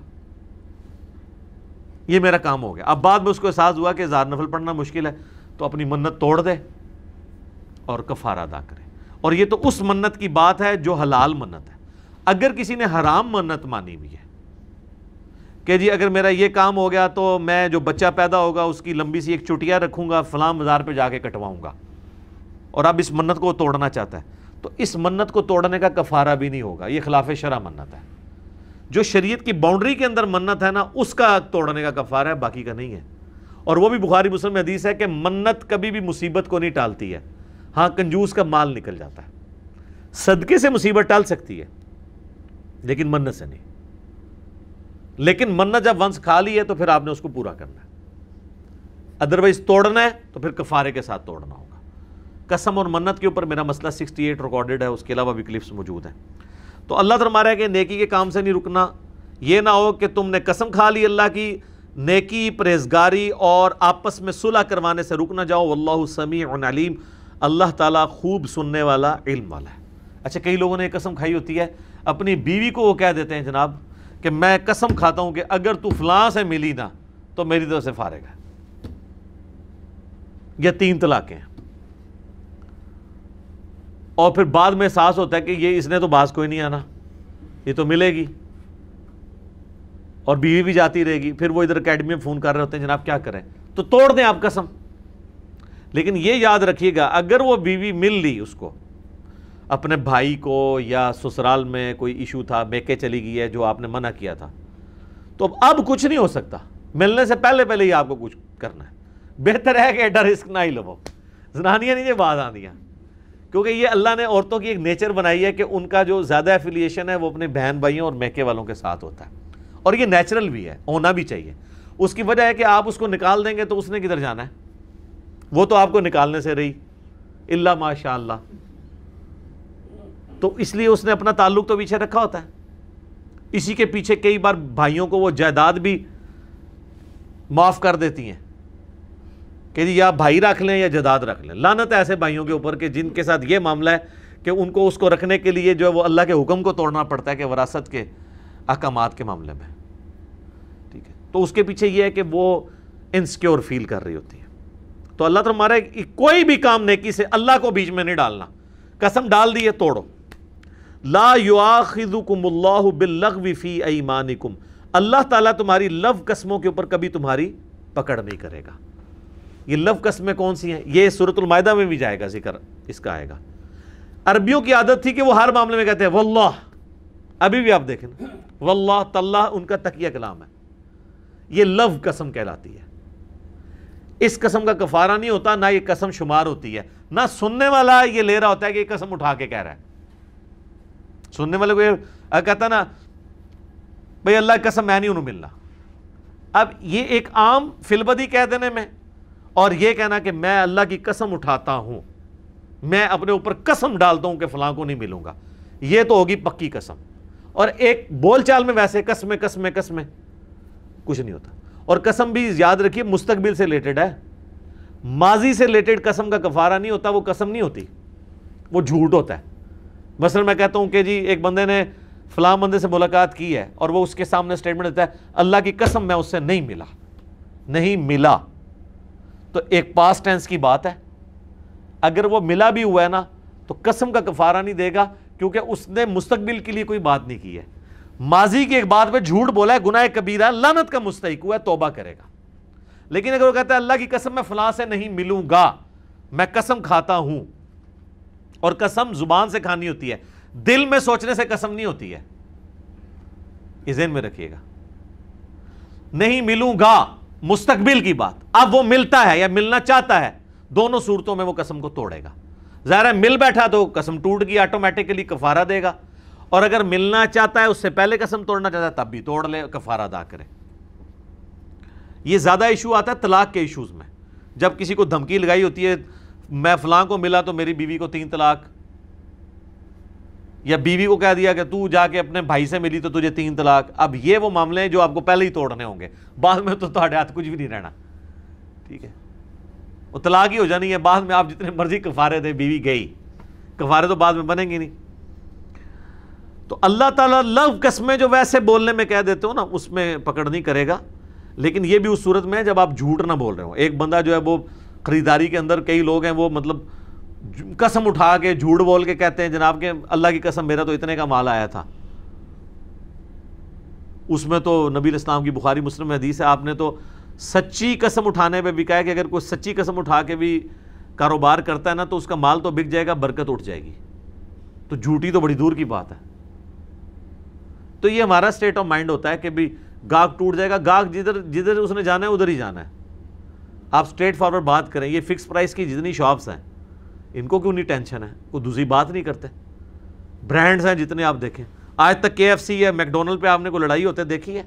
[SPEAKER 1] ये मेरा काम हो गया अब बाद में उसको एहसास हुआ कि हज़ार नफल पढ़ना मुश्किल है तो अपनी मन्नत तोड़ दे और कफ़ारा अदा करे और ये तो उस मन्नत की बात है जो हलाल मन्नत है अगर किसी ने हराम मन्नत मानी हुई है कि जी अगर मेरा ये काम हो गया तो मैं जो बच्चा पैदा होगा उसकी लंबी सी एक चुटिया रखूँगा फलाम मज़ार पर जाके कटवाऊँगा और अब इस मन्नत को तोड़ना चाहता है तो इस मन्नत को तोड़ने का कफारा भी नहीं होगा ये खिलाफ शरा मन्नत है जो शरीयत की बाउंड्री के अंदर मन्नत है ना उसका तोड़ने का कफारा है बाकी का नहीं है और वो भी बुखारी मुस्लिम हदीस है कि मन्नत कभी भी मुसीबत को नहीं टालती है हाँ कंजूस का माल निकल जाता है सदके से मुसीबत टाल सकती है लेकिन मन्नत से नहीं लेकिन मन्ना जब वंश खा ली है तो फिर आपने उसको पूरा करना है अदरवाइज तोड़ना है तो फिर कफारे के साथ तोड़ना होगा कसम और मन्नत के ऊपर मेरा मसला 68 रिकॉर्डेड है उसके अलावा भी क्लिप्स मौजूद हैं तो अल्लाह तरमारा है कि नेकी के काम से नहीं रुकना ये ना हो कि तुमने कसम खा ली अल्लाह की नेकी परहेजगारी और आपस में सुलह करवाने से रुक ना जाओ अल्लाह समी अलीम अल्लाह ताला खूब सुनने वाला इल्म वाला है अच्छा कई लोगों ने कसम खाई होती है अपनी बीवी को वो कह देते हैं जनाब कि मैं कसम खाता हूं कि अगर तू फलां से मिली ना तो मेरी तरफ से फारेग है यह तीन तलाकें हैं और फिर बाद में एहसास होता है कि ये इसने तो बास कोई नहीं आना ये तो मिलेगी और बीवी भी जाती रहेगी फिर वो इधर अकेडमी में फ़ोन कर रहे होते हैं जनाब क्या करें तो तोड़ दें आप कसम लेकिन ये याद रखिएगा अगर वो बीवी मिल ली उसको अपने भाई को या ससुराल में कोई इशू था मेके चली गई है जो आपने मना किया था तो अब अब कुछ नहीं हो सकता मिलने से पहले पहले ही आपको कुछ करना है बेहतर है कि एडा रिस्क ना ही लवो जनानियाँ नहीं बाज दिया क्योंकि ये अल्लाह ने औरतों की एक नेचर बनाई है कि उनका जो ज़्यादा एफिलिएशन है वो अपने बहन भाइयों और महके वालों के साथ होता है और ये नेचुरल भी है होना भी चाहिए उसकी वजह है कि आप उसको निकाल देंगे तो उसने किधर जाना है वो तो आपको निकालने से रही इल्ला माशा तो इसलिए उसने अपना ताल्लुक तो पीछे रखा होता है इसी के पीछे कई बार भाइयों को वो जायदाद भी माफ़ कर देती हैं कि जी या भाई रख लें या जायदाद रख लें लानत है ऐसे भाइयों के ऊपर कि जिनके साथ ये मामला है कि उनको उसको रखने के लिए जो है वो अल्लाह के हुक्म को तोड़ना पड़ता है कि वरासत के अहकाम के मामले में ठीक है तो उसके पीछे ये है कि वो इनसिक्योर फील कर रही होती है तो अल्लाह तो हमारा कोई भी काम नेकी से अल्लाह को बीच में नहीं डालना कसम डाल दिए तोड़ो ला युआखुकुम्ल्ला बिल्लवी अल्लाह ताला तुम्हारी लव कस्मों के ऊपर कभी तुम्हारी पकड़ नहीं करेगा ये लव कस्में कौन सी हैं ये सूरतलमायदा में भी जाएगा जिक्र इसका आएगा अरबियों की आदत थी कि वो हर मामले में कहते हैं वल्लाह अभी भी आप देखें वल्लाह तल्ला उनका तकिया कलाम है ये लव कसम कहलाती है इस कसम का कफारा नहीं होता ना ये कसम शुमार होती है ना सुनने वाला ये ले रहा होता है कि ये कसम उठा के कह रहा है सुनने वाले कोई कहता ना भाई अल्लाह कसम मैं नहीं उन्हें मिलना अब ये एक आम फिलबदी कह देने में और ये कहना कि मैं अल्लाह की कसम उठाता हूं मैं अपने ऊपर कसम डालता हूं कि फलां को नहीं मिलूंगा ये तो होगी पक्की कसम और एक बोल चाल में वैसे कसम कसम कसम कुछ नहीं होता और कसम भी याद रखिए मुस्तकबिल से रिलेटेड है माजी से रिलेटेड कसम का गफारा नहीं होता वो कसम नहीं होती वो झूठ होता है मसल मैं कहता हूँ कि जी एक बंदे ने फलाम बंदे से मुलाकात की है और वो उसके सामने स्टेटमेंट देता है अल्लाह की कसम मैं उससे नहीं मिला नहीं मिला तो एक पास टेंस की बात है अगर वो मिला भी हुआ है ना तो कसम का कफारा नहीं देगा क्योंकि उसने मुस्तबिल के लिए कोई बात नहीं की है माजी की एक बात पे झूठ बोला है गुनाह कबीरा लानत का मुस्तक हुआ है तोबा करेगा लेकिन अगर वो कहता है अल्लाह की कसम मैं फलां से नहीं मिलूंगा मैं कसम खाता हूं और कसम जुबान से खानी होती है दिल में सोचने से कसम नहीं होती है इजेन में रखिएगा नहीं मिलूंगा मुस्तकबिल की बात अब वो मिलता है या मिलना चाहता है दोनों सूरतों में वो कसम को तोड़ेगा जहरा मिल बैठा तो कसम टूट गई ऑटोमेटिकली कफारा देगा और अगर मिलना चाहता है उससे पहले कसम तोड़ना चाहता है तब भी तोड़ ले कफारा अदा करे ये ज़्यादा इशू आता है तलाक के इशूज़ में जब किसी को धमकी लगाई होती है मैं फलां को मिला तो मेरी बीवी को तीन तलाक या बीवी को कह दिया कि तू जाके अपने भाई से मिली तो तुझे तीन तलाक अब ये वो मामले हैं जो आपको पहले ही तोड़ने होंगे बाद में तो थोड़े हाथ कुछ भी नहीं रहना ठीक है वो तलाक ही हो जानी है बाद में आप जितने मर्जी कफारे दें बीवी गई कफारे तो बाद में बनेंगे नहीं तो अल्लाह ताला लव कस्में जो वैसे बोलने में कह देते हो ना उसमें पकड़ नहीं करेगा लेकिन ये भी उस सूरत में है जब आप झूठ ना बोल रहे हो एक बंदा जो है वो ख़रीदारी के अंदर कई लोग हैं वो मतलब कसम उठा के झूठ बोल के कहते हैं जनाब के अल्लाह की कसम मेरा तो इतने का माल आया था उसमें तो नबी इस्लाम की बुखारी मुस्लिम हदीस है आपने तो सच्ची कसम उठाने पे भी कहा कि अगर कोई सच्ची कसम उठा के भी कारोबार करता है ना तो उसका माल तो बिक जाएगा बरकत उठ जाएगी तो झूठी तो बड़ी दूर की बात है तो ये हमारा स्टेट ऑफ माइंड होता है कि भाई गाग टूट जाएगा गाग जिधर जिधर उसने जाना है उधर ही जाना है आप स्ट्रेट फॉरवर्ड बात करें ये फिक्स प्राइस की जितनी शॉप्स हैं इनको क्यों नहीं टेंशन है वो दूसरी बात नहीं करते ब्रांड्स हैं जितने आप देखें आज तक के एफ सी या मैकडोनल्ड पर आपने को लड़ाई होते देखी है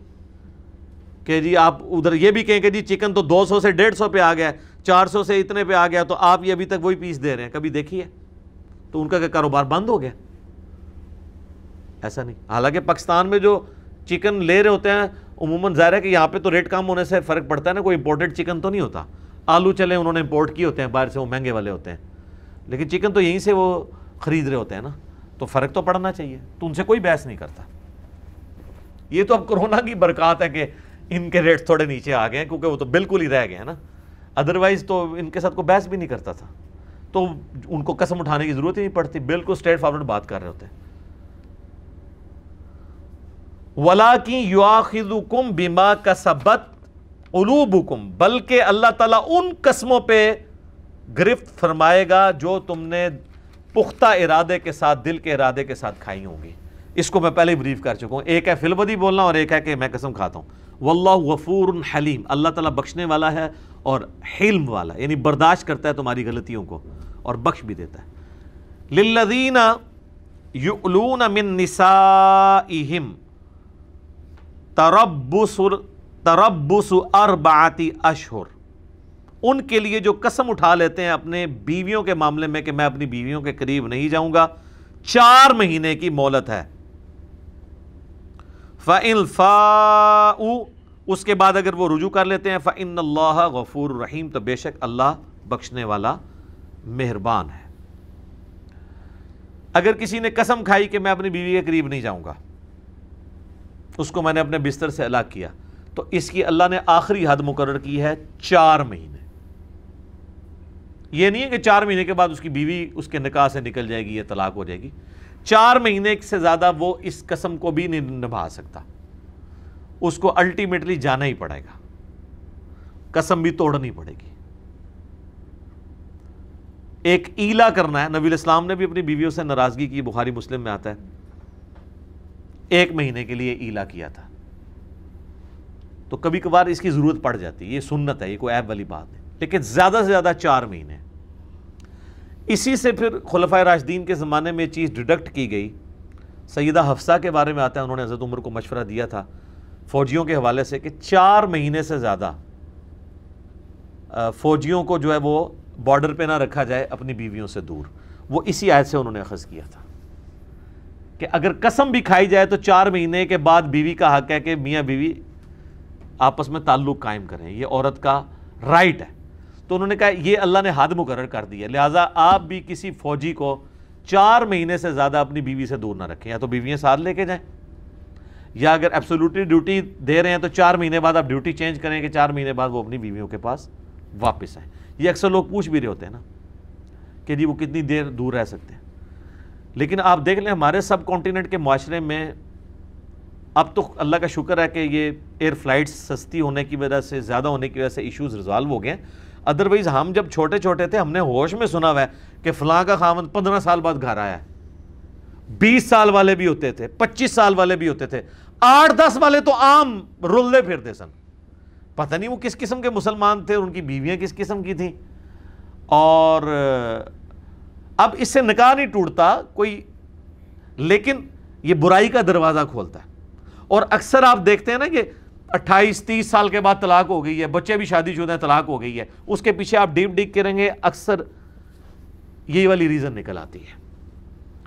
[SPEAKER 1] कि जी आप उधर ये भी कहें कि जी चिकन तो 200 से 150 पे आ गया 400 से इतने पे आ गया तो आप ये अभी तक वही पीस दे रहे हैं कभी देखी है तो उनका कारोबार बंद हो गया ऐसा नहीं हालांकि पाकिस्तान में जो चिकन ले रहे होते हैं उमूमन ज़ाहिर है कि यहाँ पे तो रेट कम होने से फ़र्क पड़ता है ना कोई इंपोर्टेड चिकन तो नहीं होता आलू चले उन्होंने इंपोर्ट किए होते हैं बाहर से वो महंगे वाले होते हैं लेकिन चिकन तो यहीं से वो ख़रीद रहे होते हैं ना तो फ़र्क तो पड़ना चाहिए तो उनसे कोई बहस नहीं करता ये तो अब कोरोना की बरकत है कि इनके रेट्स थोड़े नीचे आ गए क्योंकि वो तो बिल्कुल ही रह गए हैं ना अदरवाइज़ तो इनके साथ कोई बहस भी नहीं करता था तो उनको कसम उठाने की ज़रूरत ही नहीं पड़ती बिल्कुल स्ट्रेट फॉरवर्ड बात कर रहे होते हैं वला की युआखुकुम बिमा कसबत उलूबुकुम बल्कि अल्लाह तला उन कस्मों पर गिरफ्त फरमाएगा जो तुमने पुख्ता इरादे के साथ दिल के इरादे के साथ खाई होंगी इसको मैं पहले ब्रीफ कर चुका हूँ एक है फिलबदी बोलना और एक है कि मैं कसम खाता हूँ वल्ला गफूर हलीम अल्लाह तला बख्शने वाला है और हिल्म वाला यानी बर्दाश्त करता है तुम्हारी गलतियों को और बख्श भी देता है लिल्लदीना युलून मिन निसाइहिम तरबुसुर तरबुस अरबाती अशहर उनके लिए जो कसम उठा लेते हैं अपने बीवियों के मामले में कि मैं अपनी बीवियों के करीब नहीं जाऊंगा चार महीने की मोहलत है फ़ा उसके बाद अगर वो रुजू कर लेते हैं फ़ाइन अल्लाह गफूर रहीम तो बेशक अल्लाह बख्शने वाला मेहरबान है अगर किसी ने कसम खाई कि मैं अपनी बीवी के करीब नहीं जाऊंगा उसको मैंने अपने बिस्तर से अलग किया तो इसकी अल्लाह ने आखिरी हद मुकर की है चार महीने ये नहीं है कि चार महीने के बाद उसकी बीवी उसके निकाह से निकल जाएगी या तलाक हो जाएगी चार महीने से ज़्यादा वो इस कसम को भी नहीं निभा सकता उसको अल्टीमेटली जाना ही पड़ेगा कसम भी तोड़नी पड़ेगी एक ईला करना है नबी इस्लाम ने भी अपनी बीवियों से नाराज़गी की बुखारी मुस्लिम में आता है एक महीने के लिए ईला किया था तो कभी कभार इसकी ज़रूरत पड़ जाती है ये सुन्नत है ये कोई ऐप वाली बात है लेकिन ज़्यादा से ज़्यादा चार महीने इसी से फिर खुलफा राशदीन के ज़माने में चीज़ डिडक्ट की गई सईदा हफ्सा के बारे में आता है उन्होंने हज़रत उम्र को मशवरा दिया था फ़ौजियों के हवाले से कि चार महीने से ज़्यादा फ़ौजियों को जो है वो बॉर्डर पे ना रखा जाए अपनी बीवियों से दूर वो इसी आयत से उन्होंने अखज़ किया था कि अगर कसम भी खाई जाए तो चार महीने के बाद बीवी का हक है कि मियाँ बीवी आपस में ताल्लुक कायम करें यह औरत का राइट है तो उन्होंने कहा ये अल्लाह ने हद मुकर कर दी है लिहाजा आप भी किसी फौजी को चार महीने से ज़्यादा अपनी बीवी से दूर ना रखें या तो बीवियाँ साथ लेके जाएं या अगर एब्सोल्युटली ड्यूटी दे रहे हैं तो चार महीने बाद आप ड्यूटी चेंज करें कि चार महीने बाद वो अपनी बीवियों के पास वापस आए ये अक्सर लोग पूछ भी रहे होते हैं ना कि जी वो कितनी देर दूर रह सकते हैं लेकिन आप देख लें हमारे सब कॉन्टीनेंट के माशरे में अब तो अल्लाह का शुक्र है कि ये एयर फ्लाइट्स सस्ती होने की वजह से ज़्यादा होने की वजह से इश्यूज रिजॉल्व हो गए अदरवाइज़ हम जब छोटे छोटे थे हमने होश में सुना हुआ है कि फ़लाँ का खामन पंद्रह साल बाद घर आया है बीस साल वाले भी होते थे पच्चीस साल वाले भी होते थे आठ दस वाले तो आम रुलते फिरते सन पता नहीं वो किस किस्म के मुसलमान थे उनकी बीवियाँ किस किस्म की थी और अब इससे निकाह नहीं टूटता कोई लेकिन ये बुराई का दरवाज़ा खोलता है और अक्सर आप देखते हैं ना कि 28 30 साल के बाद तलाक हो गई है बच्चे भी शादी शुदा तलाक हो गई है उसके पीछे आप डीप डीप करेंगे अक्सर ये वाली रीज़न निकल आती है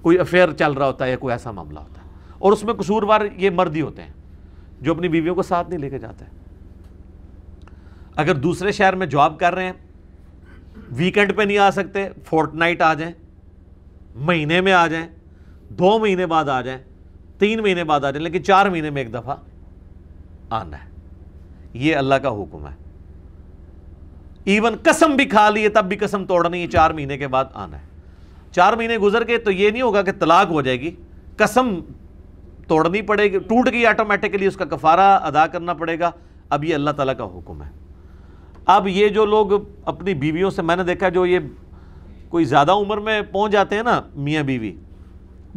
[SPEAKER 1] कोई अफेयर चल रहा होता है या कोई ऐसा मामला होता है और उसमें कसूरवार ये मर्द ही होते हैं जो अपनी बीवियों को साथ नहीं लेके जाते अगर दूसरे शहर में जॉब कर रहे हैं वीकेंड पे नहीं आ सकते फोर्टनाइट आ जाएं महीने में आ जाएं दो महीने बाद आ जाएं तीन महीने बाद आ जाएं लेकिन चार महीने में एक दफ़ा आना है ये अल्लाह का हुक्म है इवन कसम भी खा ली है तब भी कसम तोड़नी है चार महीने के बाद आना है चार महीने गुजर गए तो ये नहीं होगा कि तलाक हो जाएगी कसम तोड़नी पड़ेगी टूट गई ऑटोमेटिकली उसका कफारा अदा करना पड़ेगा अब ये अल्लाह ताला का हुक्म है अब ये जो लोग अपनी बीवियों से मैंने देखा जो ये कोई ज़्यादा उम्र में पहुँच जाते हैं ना मियाँ बीवी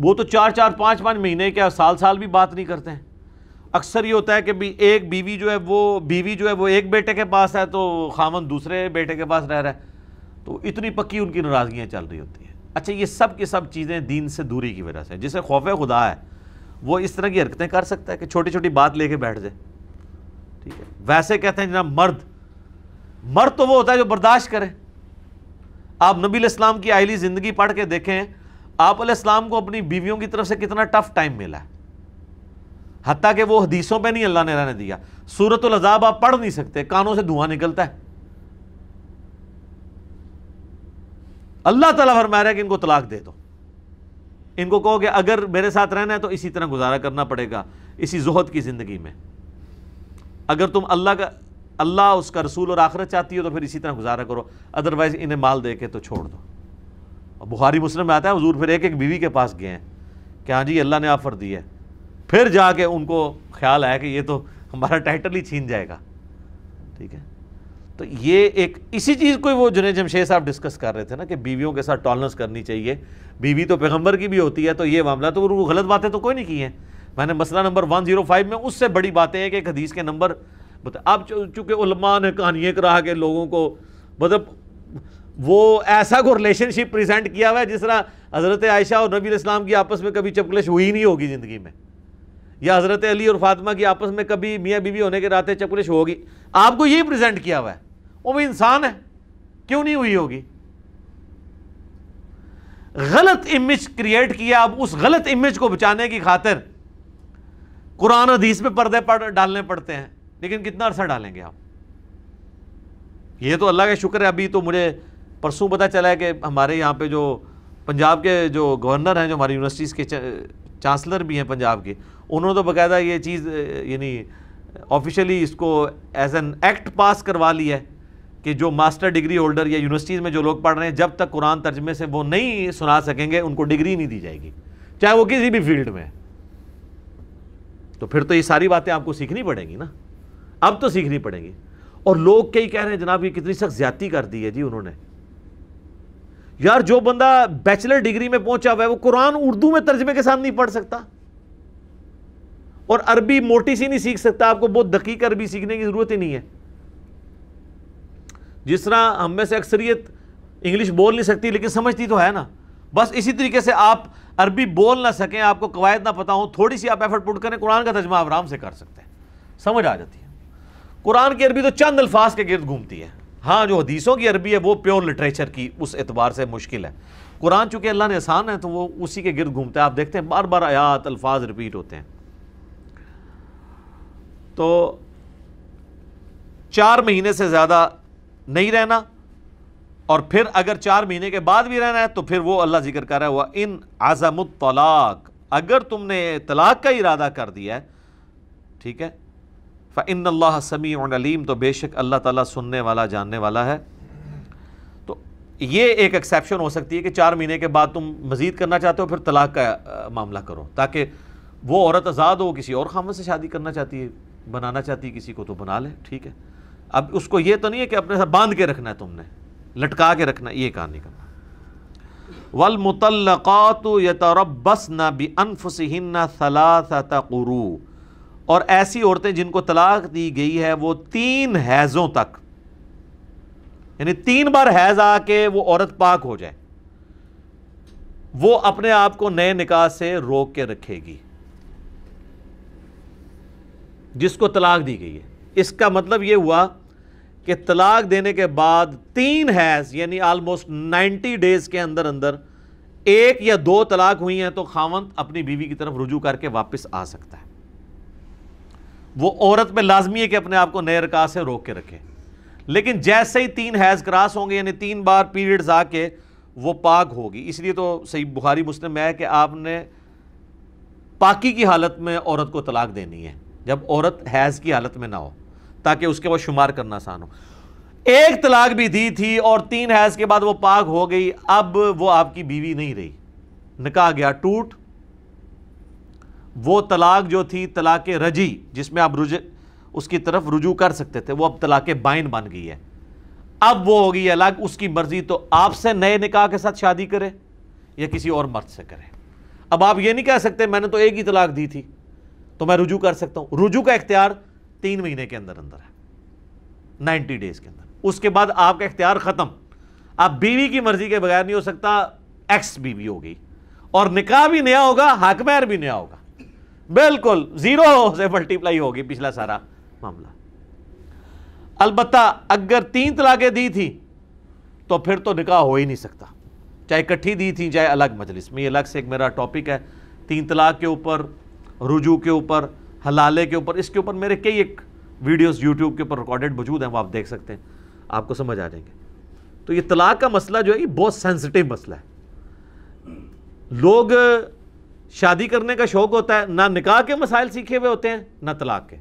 [SPEAKER 1] वो तो चार चार पाँच पाँच महीने क्या साल साल भी बात नहीं करते हैं अक्सर ये होता है कि भी एक बीवी जो है वो बीवी जो है वो एक बेटे के पास है तो खामन दूसरे बेटे के पास रह रहा है तो इतनी पक्की उनकी नाराज़गियाँ चल रही होती हैं अच्छा ये सब की सब चीज़ें दीन से दूरी की वजह से जिसे खौफ खुदा है वो इस तरह की हरकतें कर सकता है कि छोटी छोटी बात लेके बैठ जाए ठीक है वैसे कहते हैं जना मर्द मर्द तो वो होता है जो बर्दाश्त करें आप नबी इस्लाम की आयली ज़िंदगी पढ़ के देखें आप इस्लाम को अपनी बीवियों की तरफ से कितना टफ टाइम मिला है हती कि वो हदीसों पर नहीं अल्लाह ने रहने दिया सूरत आप पढ़ नहीं सकते कानों से धुआं निकलता है अल्लाह तला फरमा रहा है कि इनको तलाक दे दो इनको कहो कि अगर मेरे साथ रहना है तो इसी तरह गुजारा करना पड़ेगा इसी जहद की ज़िंदगी में अगर तुम अल्लाह का अल्लाह उसका रसूल और आखरत चाहती हो तो फिर इसी तरह गुजारा करो अदरवाइज़ इन्हें माल दे के तो छोड़ दो और बुखारी मुस्लिम में आता है हजूर फिर एक एक बीवी के पास गए हैं कि हाँ जी अल्लाह ने ऑफर दी है फिर जाके उनको ख्याल आया कि ये तो हमारा टाइटल ही छीन जाएगा ठीक है तो ये एक इसी चीज़ को वो जुनेद जमशेद साहब डिस्कस कर रहे थे ना कि बीवियों के साथ टॉलरेंस करनी चाहिए बीवी तो पैगंबर की भी होती है तो ये मामला तो वो गलत बातें तो कोई नहीं की हैं मैंने मसला नंबर फाइव में उससे बड़ी बातें हैं कि एक हदीस के नंबर बता अब चूंकि उलमा ने कहानियाँ करा के लोगों को मतलब वो ऐसा को रिलेशनशिप प्रेजेंट किया हुआ है जिस तरह हज़रत आयशा और नबी इस्लाम की आपस में कभी चपकलश हुई नहीं होगी ज़िंदगी में या हज़रत अली और फातिमा की आपस में कभी मियाँ बीवी होने के रास्ते चपकलश होगी आपको यही प्रेजेंट किया हुआ है वो भी इंसान है क्यों नहीं हुई होगी गलत इमेज क्रिएट किया अब उस गलत इमेज को बचाने की खातिर कुरान हदीस पे पर्दे पर डालने पड़ते हैं लेकिन कितना अरसा डालेंगे आप ये तो अल्लाह का शुक्र है अभी तो मुझे परसों पता चला है कि हमारे यहाँ पे जो पंजाब के जो गवर्नर हैं जो हमारी यूनिवर्सिटीज़ के चांसलर भी हैं पंजाब के उन्होंने तो बाकायदा ये चीज़ यानी ऑफिशियली इसको एज एन एक्ट पास करवा लिया है कि जो मास्टर डिग्री होल्डर या यूनिवर्सिटीज़ में जो लोग पढ़ रहे हैं जब तक कुरान तर्जमे से वो नहीं सुना सकेंगे उनको डिग्री नहीं दी जाएगी चाहे वो किसी भी फील्ड में तो फिर तो ये सारी बातें आपको सीखनी पड़ेंगी ना अब तो सीखनी पड़ेगी और लोग कई कह रहे हैं जनाब ये कितनी सख्त ज्यादा कर दी है जी उन्होंने यार जो बंदा बैचलर डिग्री में पहुंचा हुआ है वो कुरान उर्दू में तर्जमे के साथ नहीं पढ़ सकता और अरबी मोटी सी नहीं सीख सकता आपको बहुत दकीक अरबी सीखने की ज़रूरत ही नहीं है जिस तरह हम में से अक्सरियत इंग्लिश बोल नहीं सकती लेकिन समझती तो है ना बस इसी तरीके से आप अरबी बोल ना सकें आपको कवायद ना पता हो थोड़ी सी आप एफर्ट पुट करें कुरान का तर्जमा आप आराम से कर सकते हैं समझ आ जाती है कुरान की अरबी तो चंद अल्फाज के गिरद घूमती है हाँ जो हदीसों की अरबी है वो प्योर लिटरेचर की उस एतबार से मुश्किल है कुरान चूंकि अल्लाह ने आसान है तो वो उसी के गिरद घूमता है आप देखते हैं बार बार आयात अल्फाज रिपीट होते हैं तो चार महीने से ज़्यादा नहीं रहना और फिर अगर चार महीने के बाद भी रहना है तो फिर वो अल्लाह जिक्र कर रहा हुआ इन आज़मत तलाक अगर तुमने तलाक का इरादा कर दिया है ठीक है फ़ाइन अल्लाह समी तो बेशक अल्लाह ताला सुनने वाला जानने वाला है तो ये एक एक्सेप्शन हो सकती है कि चार महीने के बाद तुम मज़ीद करना चाहते हो फिर तलाक का मामला करो ताकि वो औरत आज़ाद हो किसी और खामन से शादी करना चाहती है बनाना चाहती है किसी को तो बना ले ठीक है अब उसको ये तो नहीं है कि अपने साथ बांध के रखना है तुमने लटका के रखना है ये कहा नहीं करना वल मुतलक़ात यतरबस ना बी अनफसिन्ना सलासता और ऐसी औरतें जिनको तलाक दी गई है वो तीन हैज़ों तक यानी तीन बार हैज़ आके वो औरत पाक हो जाए वो अपने आप को नए निकाह से रोक के रखेगी जिसको तलाक दी गई है इसका मतलब ये हुआ कि तलाक देने के बाद तीन हैज़ यानी आलमोस्ट नाइन्टी डेज़ के अंदर अंदर एक या दो तलाक हुई हैं तो खावंत अपनी बीवी की तरफ रुजू करके वापस आ सकता है वो औरत पे लाजमी है कि अपने आप को नए रका से रोक के रखें लेकिन जैसे ही तीन हैज़ क्रास होंगे यानी तीन बार पीरियड्स आके वो पाक होगी इसलिए तो सही बुखारी मुस्लिम में है कि आपने पाकी की हालत में औरत को तलाक देनी है जब औरत हैज़ की हालत में ना हो ताकि उसके बाद शुमार करना आसान हो एक तलाक भी दी थी और तीन हैज़ के बाद वो पाक हो गई अब वो आपकी बीवी नहीं रही निकाह गया टूट वो तलाक जो थी तलाक रजी जिसमें आप रुझ उसकी तरफ रुजू कर सकते थे वो अब तलाक बाइन बन गई है अब वो हो गई अलग उसकी मर्जी तो आपसे नए निकाह के साथ शादी करे या किसी और मर्द से करे अब आप ये नहीं कह सकते मैंने तो एक ही तलाक दी थी तो मैं रुजू कर सकता हूँ रुजू का इख्तियार तीन महीने के अंदर अंदर है नाइन्टी डेज के अंदर उसके बाद आपका इख्तियार ख़त्म आप बीवी की मर्जी के बगैर नहीं हो सकता एक्स बीवी हो गई और निकाह भी नया होगा हकमैर भी नया होगा बिल्कुल जीरो से मल्टीप्लाई होगी पिछला सारा मामला अलबत् अगर तीन तलाकें दी थी तो फिर तो निकाह हो ही नहीं सकता चाहे इकट्ठी दी थी चाहे अलग मजलिस में ये अलग से एक मेरा टॉपिक है तीन तलाक के ऊपर रुजू के ऊपर हलाले के ऊपर इसके ऊपर मेरे कई एक वीडियोस यूट्यूब के ऊपर रिकॉर्डेड मौजूद हैं वो आप देख सकते हैं आपको समझ आ जाएंगे तो ये तलाक का मसला जो है ये बहुत सेंसिटिव मसला है लोग शादी करने का शौक होता है ना निकाह के मसाइल सीखे हुए होते हैं ना तलाक के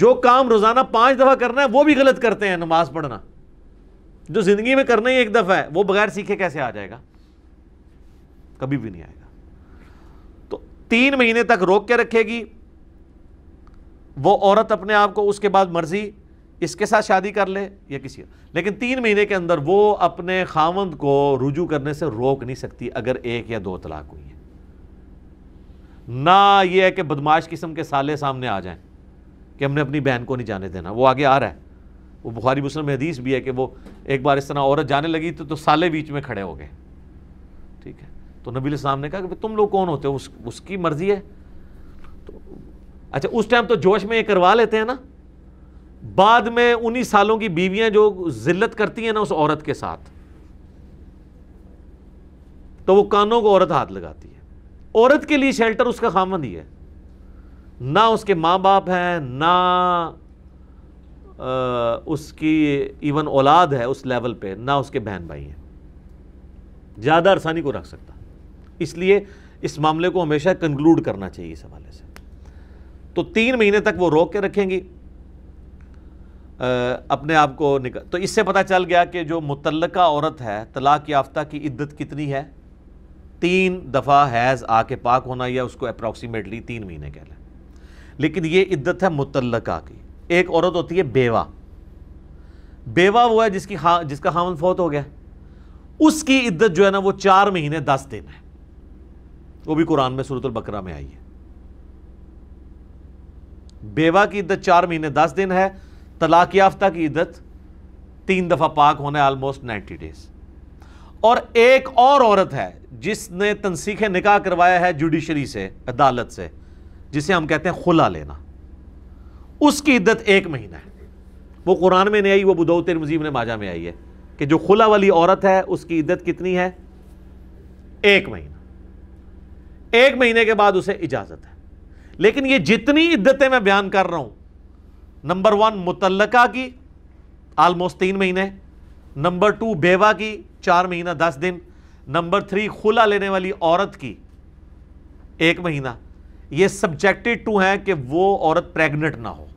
[SPEAKER 1] जो काम रोजाना पांच दफा करना है वो भी गलत करते हैं नमाज पढ़ना जो जिंदगी में करना ही एक दफा है वो बगैर सीखे कैसे आ जाएगा कभी भी नहीं आएगा तो तीन महीने तक रोक के रखेगी वो औरत अपने आप को उसके बाद मर्जी इसके साथ शादी कर ले या किसी लेकिन तीन महीने के अंदर वो अपने खामंद को रुजू करने से रोक नहीं सकती अगर एक या दो तलाक हुई है ना ये है कि बदमाश किस्म के साले सामने आ जाएं कि हमने अपनी बहन को नहीं जाने देना वो आगे आ रहा है वो बुखारी मुस्लिम हदीस भी है कि वो एक बार इस तरह औरत जाने लगी तो, तो साले बीच में खड़े हो गए ठीक है तो नबी इस्लाम ने कहा कि तुम लोग कौन होते हो उस, उसकी मर्जी है तो अच्छा उस टाइम तो जोश में ये करवा लेते हैं ना बाद में उन्हीं सालों की बीवियां जो जिल्लत करती हैं ना उस औरत के साथ तो वो कानों को औरत हाथ लगाती है औरत के लिए शेल्टर उसका खामन ही है ना उसके माँ बाप हैं ना आ, उसकी इवन औलाद है उस लेवल पे ना उसके बहन भाई हैं ज़्यादा आसानी को रख सकता इसलिए इस मामले को हमेशा कंक्लूड करना चाहिए इस हवाले से तो तीन महीने तक वो रोक के रखेंगी अपने आप को निकल तो इससे पता चल गया कि जो मुतलका औरत है तलाक याफ्ता की इद्दत कितनी है तीन दफ़ा हैज़ आके पाक होना या उसको अप्रॉक्सीमेटली तीन महीने कह लें लेकिन ये इद्दत है मुतलका की एक औरत होती है बेवा बेवा वो है जिसकी हा जिसका हामन फौत हो गया उसकी इद्दत जो है ना वो चार महीने दस दिन है वो भी कुरान में सूरत बकरा में आई है बेवा की इद्दत चार महीने दस दिन है तलाक याफ्ता की इद्दत तीन दफ़ा पाक होने आलमोस्ट नाइन्टी डेज और एक और औरत है जिसने तनसीख निकाह करवाया है जुडिशरी से अदालत से जिसे हम कहते हैं खुला लेना उसकी इद्दत एक महीना है वो कुरान में नहीं आई वो बुदौ तेर मजीब ने माजा में आई है कि जो खुला वाली औरत है उसकी इद्दत कितनी है एक महीना एक महीने के बाद उसे इजाज़त है लेकिन ये जितनी इद्दतें मैं बयान कर रहा हूं नंबर वन मुतलका की आलमोस्ट तीन महीने नंबर टू बेवा की चार महीना दस दिन नंबर थ्री खुला लेने वाली औरत की एक महीना ये सब्जेक्टेड टू है कि वो औरत प्रेग्नेंट ना हो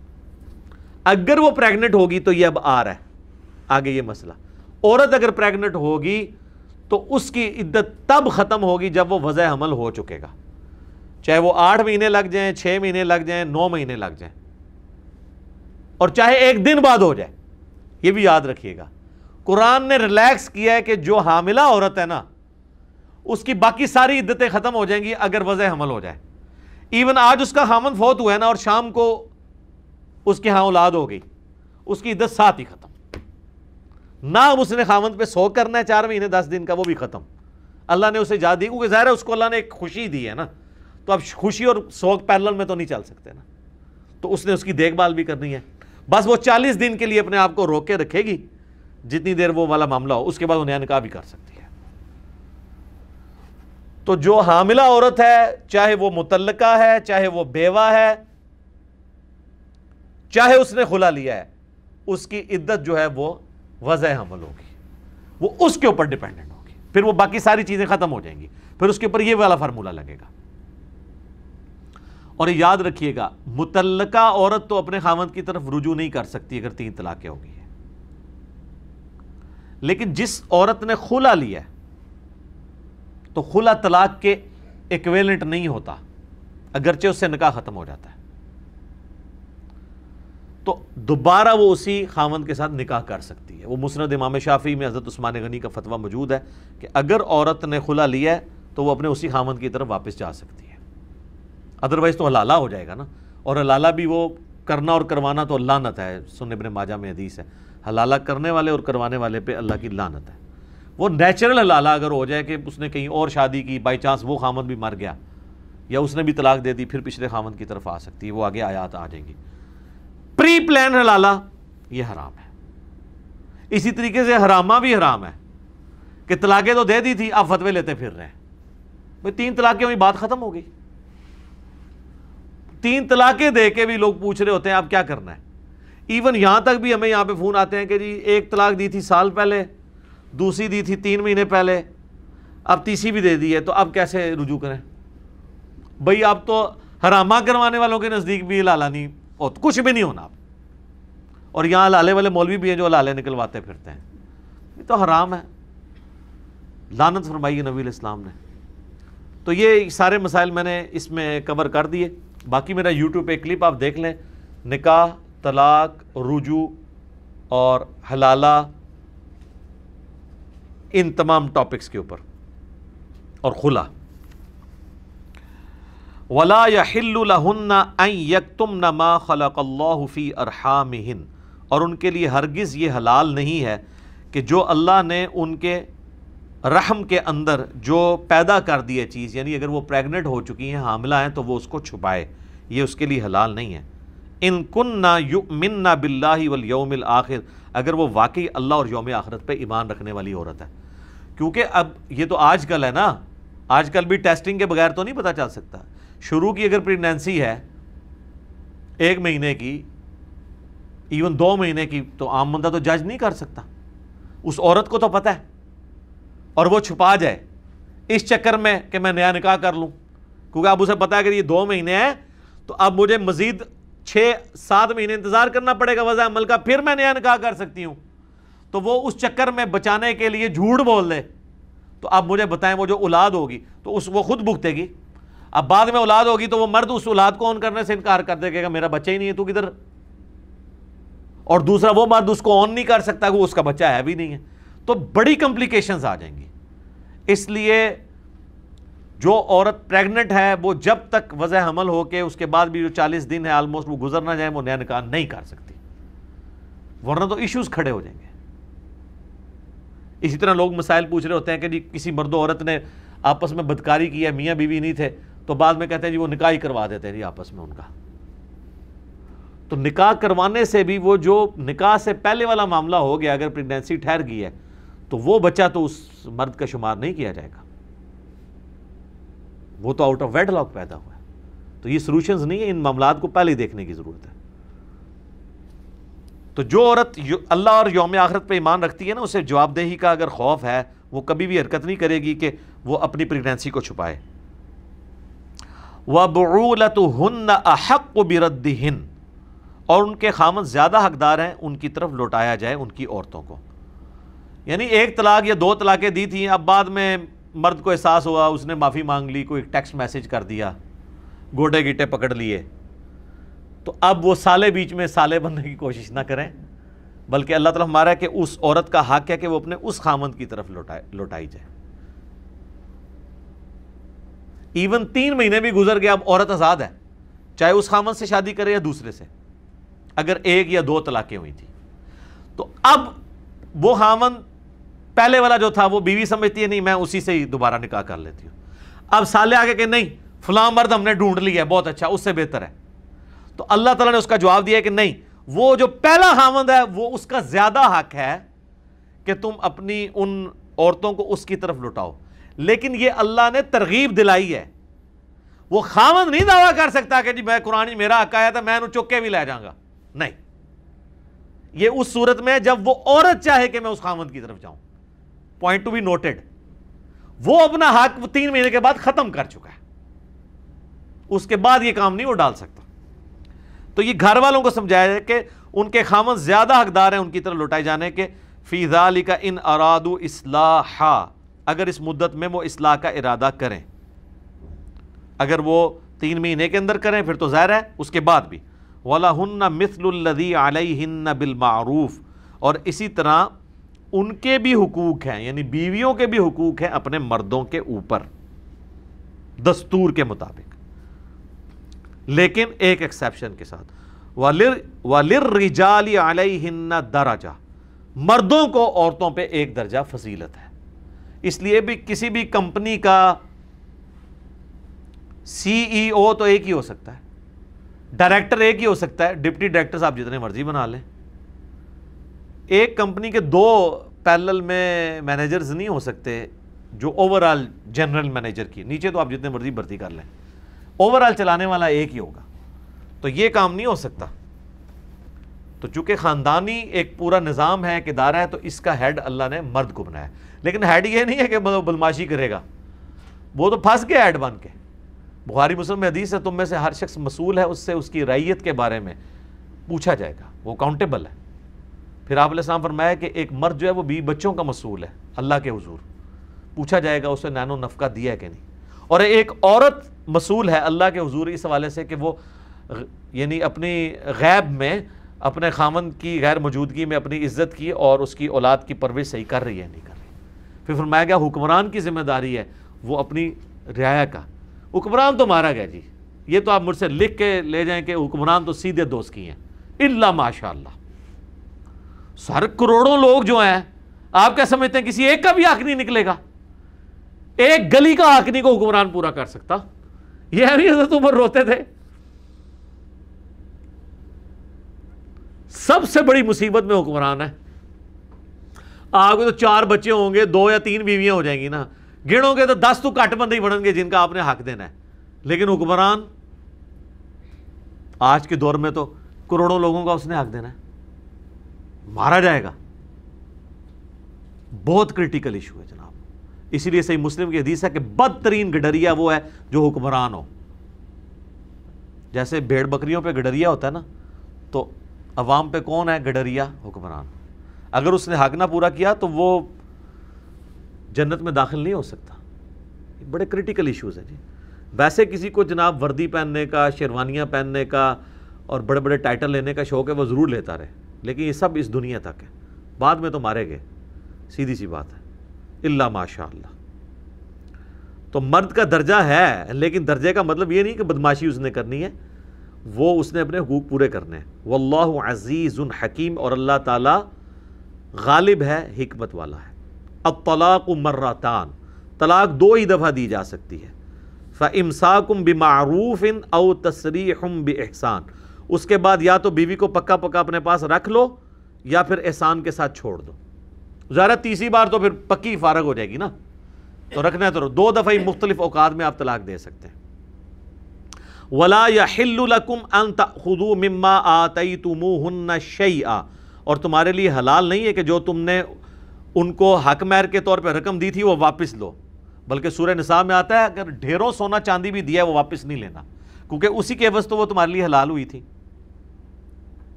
[SPEAKER 1] अगर वो प्रेग्नेंट होगी तो ये अब आ रहा है आगे ये मसला औरत अगर प्रेग्नेंट होगी तो उसकी इद्दत तब ख़त्म होगी जब वो वज़ हमल हो चुकेगा चाहे वो आठ महीने लग जाए छः महीने लग जाए नौ महीने लग जाएं और चाहे एक दिन बाद हो जाए ये भी याद रखिएगा कुरान ने रिलैक्स किया है कि जो हामिला औरत है ना उसकी बाकी सारी इद्दतें ख़त्म हो जाएंगी अगर वज़ हमल हो जाए इवन आज उसका हामन फौत हुआ है ना और शाम को उसके यहाँ औलाद हो गई उसकी इद्दत साथ ही ख़त्म ना अब उसने खामन पे सो करना है चार महीने दस दिन का वो भी ख़त्म अल्लाह ने उसे इजाज़त दी क्योंकि ज़ाहिर है उसको अल्लाह ने एक खुशी दी है ना तो अब खुशी और शौक पैरल में तो नहीं चल सकते ना तो उसने उसकी देखभाल भी करनी है बस वो चालीस दिन के लिए अपने आप को रोके रखेगी जितनी देर वो वाला मामला हो उसके बाद उन्हें निकाह भी कर सकती है तो जो हामिला औरत है चाहे वो मुतलका है चाहे वो बेवा है चाहे उसने खुला लिया है उसकी इद्दत जो है वो वजह हमल होगी वो उसके ऊपर डिपेंडेंट होगी फिर वो बाकी सारी चीज़ें ख़त्म हो जाएंगी फिर उसके ऊपर ये वाला फार्मूला लगेगा और याद रखिएगा मुतलका औरत तो अपने खामद की तरफ रुजू नहीं कर सकती अगर तीन तलाक़ें होगी लेकिन जिस औरत ने खुला लिया तो खुला तलाक के इक्वेलेंट नहीं होता अगरचे उससे निकाह ख़त्म हो जाता है तो दोबारा वो उसी खामन के साथ निकाह कर सकती है वो मुसनद इमाम शाफी में हज़रत उस्मान गनी का फतवा मौजूद है कि अगर औरत ने खुला लिया है तो वो अपने उसी खामन की तरफ वापस जा सकती है अदरवाइज़ तो अलाला हो जाएगा ना और अलाला भी वो करना और करवाना तो लानत है सुन इबन माजा में हदीस है हलाला करने वाले और करवाने वाले पे अल्लाह की लानत है वो नेचुरल हलाला अगर हो जाए कि उसने कहीं और शादी की बाई चांस वो खामन भी मर गया या उसने भी तलाक दे दी फिर पिछले खामद की तरफ आ सकती है वो आगे आयात आ जाएंगी प्री प्लान हलाला ये हराम है इसी तरीके से हरामा भी हराम है कि तलाक़ें तो दे दी थी आप फतवे लेते फिर रहे भाई तीन तलाक़ें हुई बात ख़त्म हो गई तीन तलाकें दे के भी लोग पूछ रहे होते हैं आप क्या करना है इवन यहाँ तक भी हमें यहाँ पे फ़ोन आते हैं कि जी एक तलाक दी थी साल पहले दूसरी दी थी तीन महीने पहले अब तीसरी भी दे दी है तो अब कैसे रुजू करें भाई आप तो हरामा करवाने वालों के नज़दीक भी लाला नहीं और कुछ भी नहीं होना आप और यहाँ लाले वाले मौलवी भी हैं जो लाले निकलवाते फिरते हैं ये तो हराम है लानत फरमाइए नबी इस्लाम ने तो ये सारे मसाइल मैंने इसमें कवर कर दिए बाकी मेरा यूट्यूब पे क्लिप आप देख लें निकाह तलाक रुजू और हलाला इन तमाम टॉपिक्स के ऊपर और खुला वला यहिल्लहुन्ना अन यकतुमना मा खलक़ल्लाहु फी अरहामिहिन और उनके लिए हरगिज़ ये हलाल नहीं है कि जो अल्लाह ने उनके रहम के अंदर जो पैदा कर दी है चीज़ यानी अगर वो प्रेग्नेंट हो चुकी हैं हामला हैं तो वो उसको छुपाए ये उसके लिए हलाल नहीं है इन कन ना यु मिन ना बिल्ला वल आखिर अगर वो वाकई अल्लाह और योम आखरत पर ईमान रखने वाली औरत है क्योंकि अब ये तो आजकल है ना आजकल भी टेस्टिंग के बगैर तो नहीं पता चल सकता शुरू की अगर प्रेगनेंसी है एक महीने की इवन दो महीने की तो आम बंदा तो जज नहीं कर सकता उस औरत को तो पता है और वो छुपा जाए इस चक्कर में कि मैं नया निकाह कर लूँ क्योंकि अब उसे पता है कि ये दो महीने हैं तो अब मुझे मजीद छः सात महीने इंतज़ार करना पड़ेगा वजह अमल का फिर मैं नया निकाह कर सकती हूँ तो वो उस चक्कर में बचाने के लिए झूठ बोल दे तो अब मुझे बताएं वो जो औलाद होगी तो उस वो खुद भुगतेगी अब बाद में औलाद होगी तो वो मर्द उस औलाद को ऑन करने से इनकार कर देगा मेरा बच्चा ही नहीं है तू किधर और दूसरा वो मर्द उसको ऑन नहीं कर सकता वो उसका बच्चा है भी नहीं है तो बड़ी कॉम्प्लिकेशंस आ जाएंगी इसलिए जो औरत प्रेग्नेंट है वो जब तक वजह हमल हो के उसके बाद भी जो चालीस दिन है आलमोस्ट वो गुजर ना जाए वो नया निकाह नहीं कर सकती वरना तो इश्यूज खड़े हो जाएंगे इसी तरह लोग मसाइल पूछ रहे होते हैं कि जी किसी मर्द औरत ने आपस में बदकारी की है मियाँ बीवी नहीं थे तो बाद में कहते हैं जी वो निकाह ही करवा देते हैं जी आपस में उनका तो निकाह करवाने से भी वो जो निकाह से पहले वाला मामला हो गया अगर प्रेगनेंसी ठहर गई है तो वो बच्चा तो उस मर्द का शुमार नहीं किया जाएगा वो तो आउट ऑफ वेडलॉक पैदा हुआ है तो ये सोल्यूशंस नहीं है इन मामलात को पहले ही देखने की ज़रूरत है तो जो औरत अल्लाह और योम आखरत पर ईमान रखती है ना उसे जवाबदेही का अगर खौफ है वो कभी भी हरकत नहीं करेगी कि वो अपनी प्रेगनेंसी को छुपाए वबूलत हन अहक बिरद हिन और उनके खामन ज़्यादा हकदार हैं उनकी तरफ लौटाया जाए उनकी औरतों को यानी एक तलाक या दो तलाक़ें दी थी अब बाद में मर्द को एहसास हुआ उसने माफ़ी मांग ली कोई टेक्स्ट मैसेज कर दिया गोटे गिटे पकड़ लिए तो अब वो साले बीच में साले बनने की कोशिश ना करें बल्कि अल्लाह ताला हमारा है कि उस औरत का हक है कि वो अपने उस खामंद की तरफ लौटाए लौटाई जाए इवन तीन महीने भी गुजर गया अब औरत आज़ाद है चाहे उस खामंद से शादी करे या दूसरे से अगर एक या दो तलाक़ें हुई थी तो अब वो खामंद पहले वाला जो था वो बीवी समझती है नहीं मैं उसी से ही दोबारा निकाह कर लेती हूँ अब साले आगे कि नहीं फलां मर्द हमने ढूंढ लिया है बहुत अच्छा उससे बेहतर है तो अल्लाह तला ने उसका जवाब दिया कि नहीं वो जो पहला हामद है वो उसका ज़्यादा हक है कि तुम अपनी उन औरतों को उसकी तरफ लुटाओ लेकिन ये अल्लाह ने तरगीब दिलाई है वो खामद नहीं दावा कर सकता कि जी मैं कुरानी मेरा हक आया था मैं उन्हें चुके भी ले जाऊंगा नहीं ये उस सूरत में है जब वो औरत चाहे कि मैं उस खामद की तरफ जाऊं पॉइंट टू बी नोटेड वो अपना हक तीन महीने के बाद खत्म कर चुका है उसके बाद ये काम नहीं वो डाल सकता तो ये घर वालों को समझाया जाए कि उनके खामन ज्यादा हकदार हैं उनकी तरफ लुटाए जाने के फीजा का इन अरादू इसलाह अगर इस मुद्दत में वो इसलाह का इरादा करें अगर वो तीन महीने के अंदर करें फिर तो ज़ाहिर है उसके बाद भी वाला हन्ना मिसलदी अलहिन्ना बिलमारूफ़ और इसी तरह उनके भी हुकूक हैं यानी बीवियों के भी हुकूक हैं अपने मर्दों के ऊपर दस्तूर के मुताबिक लेकिन एक एक्सेप्शन के साथ वालिर वालिर रिजाली अलहिन्ना दराजा मर्दों को औरतों पे एक दर्जा फजीलत है इसलिए भी किसी भी कंपनी का सीईओ e तो एक ही हो सकता है डायरेक्टर एक ही हो सकता है डिप्टी डायरेक्टर साहब जितने मर्जी बना लें एक कंपनी के दो पैरल में मैनेजर्स नहीं हो सकते जो ओवरऑल जनरल मैनेजर की नीचे तो आप जितने मर्जी भर्ती कर लें ओवरऑल चलाने वाला एक ही होगा तो ये काम नहीं हो सकता तो चूंकि ख़ानदानी एक पूरा निज़ाम है एक इदारा है तो इसका हेड अल्लाह ने मर्द को बनाया लेकिन हेड ये नहीं है कि मतलब बदमाशी करेगा वो तो फंस गया हेड बन के बुखारी मुस्लिम हदीस है तुम में से हर शख्स मसूल है उससे उसकी रैयत के बारे में पूछा जाएगा वो काउंटेबल है फिर आप आपलाम फरमाया कि एक मर्द जो है वो बी बच्चों का मसूल है अल्लाह के हजूर पूछा जाएगा उसे नैनो नफका दिया है कि नहीं और एक औरत मसूल है अल्लाह के हजूर इस हवाले से कि वो यानी अपनी गैब में अपने खामन की गैर मौजूदगी में अपनी इज्जत की और उसकी औलाद की परवरिश सही कर रही है नहीं कर रही फिर फरमाया गया हुक्मरान की जिम्मेदारी है वो अपनी रियाया का हुक्मरान तो मारा गया जी ये तो आप मुझसे लिख के ले जाएं कि हुक्मरान तो सीधे दोस्त की हैं इल्ला माशा सर करोड़ों लोग जो हैं आप क्या समझते हैं किसी एक का भी हक नहीं निकलेगा एक गली का हक नहीं को हुक्मरान पूरा कर सकता यह भी हजरत उमर रोते थे सबसे बड़ी मुसीबत में हुक्मरान है आपके तो चार बच्चे होंगे दो या तीन बीवियां हो जाएंगी ना गिणोगे तो दस तो घट बंदे ही बढ़ेंगे जिनका आपने हक देना है लेकिन हुक्मरान आज के दौर में तो करोड़ों लोगों का उसने हक देना है मारा जाएगा बहुत क्रिटिकल इशू है जनाब इसीलिए सही मुस्लिम की हदीस है कि बदतरीन गडरिया वो है जो हुक्मरान हो जैसे भेड़ बकरियों पे गडरिया होता है ना तो अवाम पे कौन है गडरिया हुक्मरान अगर उसने हक ना पूरा किया तो वो जन्नत में दाखिल नहीं हो सकता बड़े क्रिटिकल इश्यूज़ हैं जी वैसे किसी को जनाब वर्दी पहनने का शेरवानियाँ पहनने का और बड़े बड़े टाइटल लेने का शौक है वो ज़रूर लेता रहे लेकिन ये सब इस दुनिया तक है बाद में तो मारे गए सीधी सी बात है इल्ला माशा तो मर्द का दर्जा है लेकिन दर्जे का मतलब ये नहीं कि बदमाशी उसने करनी है वो उसने अपने हकूक पूरे करने हैं वल्लाह अजीज़ हकीम और अल्लाह ताला गालिब है हिकमत वाला है अब तलाक मर्रातान तलाक दो ही दफ़ा दी जा सकती है फ़ इमसाकुम बिमारूफ़ इन अव तसरीहम बहसान उसके बाद या तो बीवी को पक्का पक्का अपने पास रख लो या फिर एहसान के साथ छोड़ दो ज़्यादा तीसरी बार तो फिर पक्की फारग हो जाएगी ना तो रखना तो दो दफ़ा ही मुख्तलिफ अवकात में आप तलाक दे सकते हैं वला या हिल्लकुम अंत खुदू मम्मा आतई तुमूहन शई आ और तुम्हारे लिए हलाल नहीं है कि जो तुमने उनको हक मैर के तौर पर रकम दी थी वो वापस लो बल्कि सूर्य निसाब में आता है अगर ढेरों सोना चांदी भी दिया है वो वापस नहीं लेना क्योंकि उसी के एवज तो वो तुम्हारे लिए हलाल हुई थी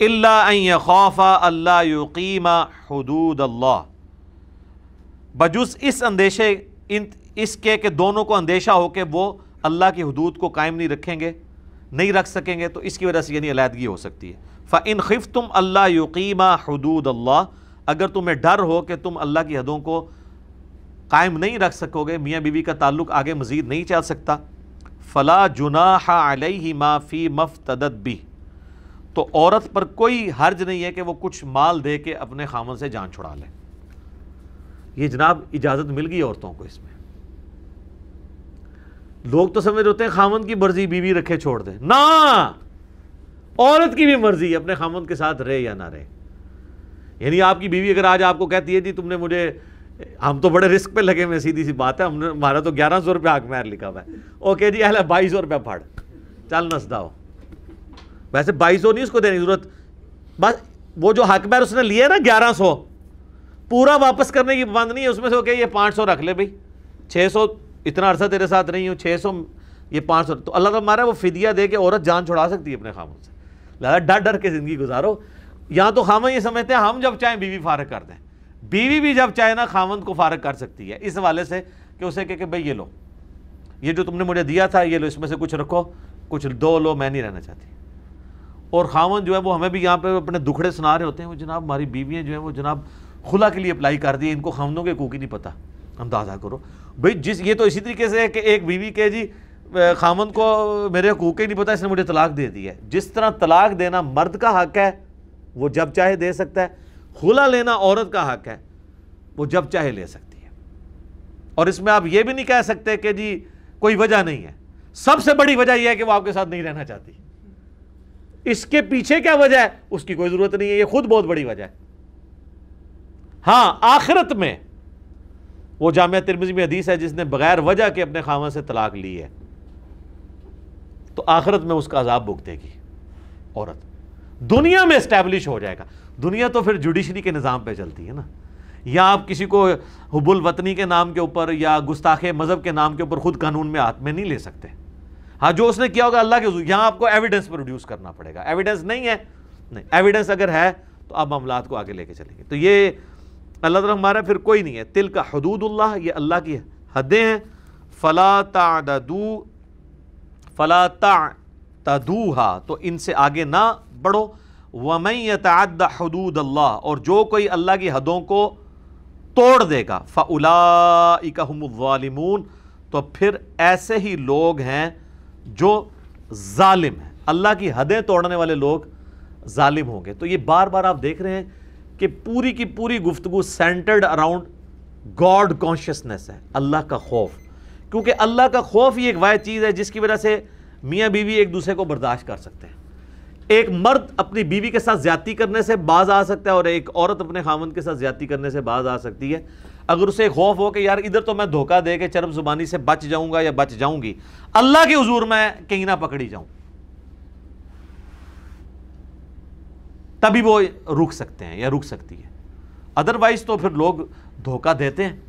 [SPEAKER 1] खौफा अल्लाह युकीमा बजुस इस अंदेशे इन इसके के दोनों को अंदेशा हो कि वो अल्लाह की हदूद को कायम नहीं रखेंगे नहीं रख सकेंगे तो इसकी वजह से यानी अलीहदगी हो सकती है फ़ा इन खिफ तुम अल्लाह युकीमा हदूद अल्लाह अगर तुम्हें डर हो कि तुम अल्लाह की हदों को कायम नहीं रख सकोगे मियाँ बीवी का ताल्लुक आगे मज़ीद नहीं चल सकता फ़ला जुनाहा अलही माफ़ी मफ़ तदत भी तो औरत पर कोई हर्ज नहीं है कि वह कुछ माल दे के अपने खामन से जान छुड़ा ले ये जनाब इजाज़त मिल गई औरतों को इसमें लोग तो समझ होते हैं खामन की मर्जी बीवी रखे छोड़ दे ना औरत की भी मर्जी है अपने खामन के साथ रहे या ना रहे यानी आपकी बीवी अगर आज आपको कहती है जी तुमने मुझे हम तो बड़े रिस्क पे लगे हुए सीधी सी बात है हमने हमारा तो ग्यारह सौ रुपया आग मैर लिखा हुआ है ओके जी अहला बाईस सौ रुपया फाड़ चल नसदा हो वैसे बाईस सौ नहीं उसको देने की जरूरत बस वो जो हकमैर उसने लिए ना ग्यारह सौ पूरा वापस करने की बंद नहीं है उसमें से वो कहे ये पाँच सौ रख ले भाई छः सौ इतना अरसा तेरे साथ नहीं हूँ छः सौ ये पाँच सौ तो अल्लाह तो मारा वो फिदिया दे के औरत जान छुड़ा सकती है अपने खामों से लगा डर डर के ज़िंदगी गुजारो यहाँ तो खामन ये समझते हैं हम जब चाहें बीवी फारग कर दें बीवी भी जब चाहे ना खामन को फारग कर सकती है इस हवाले से कि उसे कह के भाई ये लो ये जो तुमने मुझे दिया था ये लो इसमें से कुछ रखो कुछ दो लो मैं नहीं रहना चाहती और खावन जो है वो हमें भी यहाँ पे अपने दुखड़े सुना रहे होते हैं वो जनाब हमारी बीवियाँ जो हैं वो जनाब खुला के लिए अप्लाई कर दी इनको खावनों के कोक ही नहीं पता अंदाज़ा करो भाई जिस ये तो इसी तरीके से है कि एक बीवी के जी खामन को मेरे हकूक ही नहीं पता इसने मुझे तलाक दे दी है जिस तरह तलाक देना मर्द का हक है वो जब चाहे दे सकता है खुला लेना औरत का हक है वो जब चाहे ले सकती है और इसमें आप ये भी नहीं कह सकते कि जी कोई वजह नहीं है सबसे बड़ी वजह यह है कि वो आपके साथ नहीं रहना चाहती इसके पीछे क्या वजह है उसकी कोई जरूरत नहीं है ये खुद बहुत बड़ी वजह है हां आखिरत में वो जामिया तिरमिजी में हदीस है जिसने बगैर वजह के अपने खामा से तलाक ली है तो आखिरत में उसका अजाब भुगतेगी औरत दुनिया में स्टैब्लिश हो जाएगा दुनिया तो फिर जुडिशरी के निज़ाम पर चलती है ना या आप किसी को हुबुल वतनी के नाम के ऊपर या गुस्ताखे मज़हब के नाम के ऊपर ख़ुद कानून में हाथ में नहीं ले सकते हाँ जो उसने किया होगा अल्लाह के यहाँ आपको एविडेंस प्रोड्यूस करना पड़ेगा एविडेंस नहीं है नहीं एविडेंस अगर है तो आप मामला को आगे लेके चलेंगे तो ये अल्लाह तरफ हमारा फिर कोई नहीं है तिल का हदूदुल्लाह ये अल्लाह की हदें हैं फ़ला तदू फ़ला तो इनसे आगे ना बढ़ो वमई तद हदूद अल्लाह और जो कोई अल्लाह की हदों को तोड़ देगा फ़लामून तो फिर ऐसे ही लोग हैं जो जालिम है अल्लाह की हदें तोड़ने वाले लोग जालिम होंगे तो ये बार बार आप देख रहे हैं कि पूरी की पूरी गुफ्तु सेंटर्ड अराउंड गॉड कॉन्शियसनेस है अल्लाह का खौफ क्योंकि अल्लाह का खौफ ही एक वायद चीज़ है जिसकी वजह से मियाँ बीवी एक दूसरे को बर्दाश्त कर सकते हैं एक मर्द अपनी बीवी के साथ ज्यादा करने से बाज आ सकता है और एक औरत अपने खामन के साथ ज़्यादा करने से बाज आ सकती है अगर उसे खौफ हो कि यार इधर तो मैं धोखा दे के चरम जुबानी से बच जाऊंगा या बच जाऊंगी अल्लाह के हजूर में कहीं ना पकड़ी जाऊं तभी वो रुक सकते हैं या रुक सकती है अदरवाइज तो फिर लोग धोखा देते हैं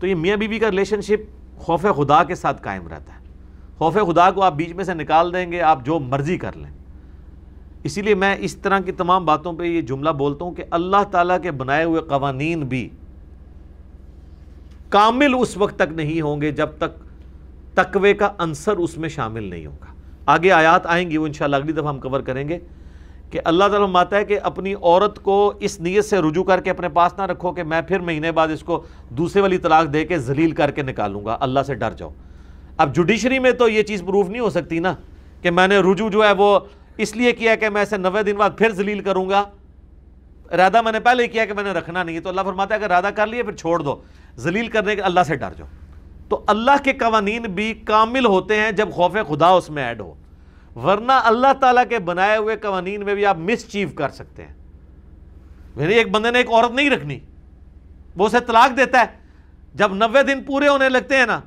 [SPEAKER 1] तो ये मियाँ बीवी का रिलेशनशिप खौफ खुदा के साथ कायम रहता है खौफ खुदा को आप बीच में से निकाल देंगे आप जो मर्जी कर लें इसीलिए मैं इस तरह की तमाम बातों पे ये जुमला बोलता हूँ कि अल्लाह ताला के बनाए हुए कवानीन भी कामिल उस वक्त तक नहीं होंगे जब तक तकवे का अंसर उसमें शामिल नहीं होगा आगे आयात आएंगी वो इंशाल्लाह अगली दफ़ा हम कवर करेंगे कि अल्लाह ताला माता है कि अपनी औरत को इस नीयत से रुजू करके अपने पास ना रखो कि मैं फिर महीने बाद इसको दूसरे वाली तलाक दे के जलील करके निकालूंगा अल्लाह से डर जाओ अब जुडिशरी में तो ये चीज़ प्रूफ नहीं हो सकती ना कि मैंने रुजू जो है वो इसलिए किया कि मैं ऐसे नवे दिन बाद फिर जलील करूंगा राधा मैंने पहले किया कि मैंने रखना नहीं है तो अल्लाह फरमाता है अगर इरादा कर लिए फिर छोड़ दो जलील करने के अल्लाह से डर जाओ तो अल्लाह के कवानीन भी कामिल होते हैं जब खौफ खुदा उसमें ऐड हो वरना अल्लाह ताला के बनाए हुए कवानीन में भी आप मिसचीव कर सकते हैं मेरे एक बंदे ने एक औरत नहीं रखनी वो उसे तलाक देता है जब नब्बे दिन पूरे होने लगते हैं ना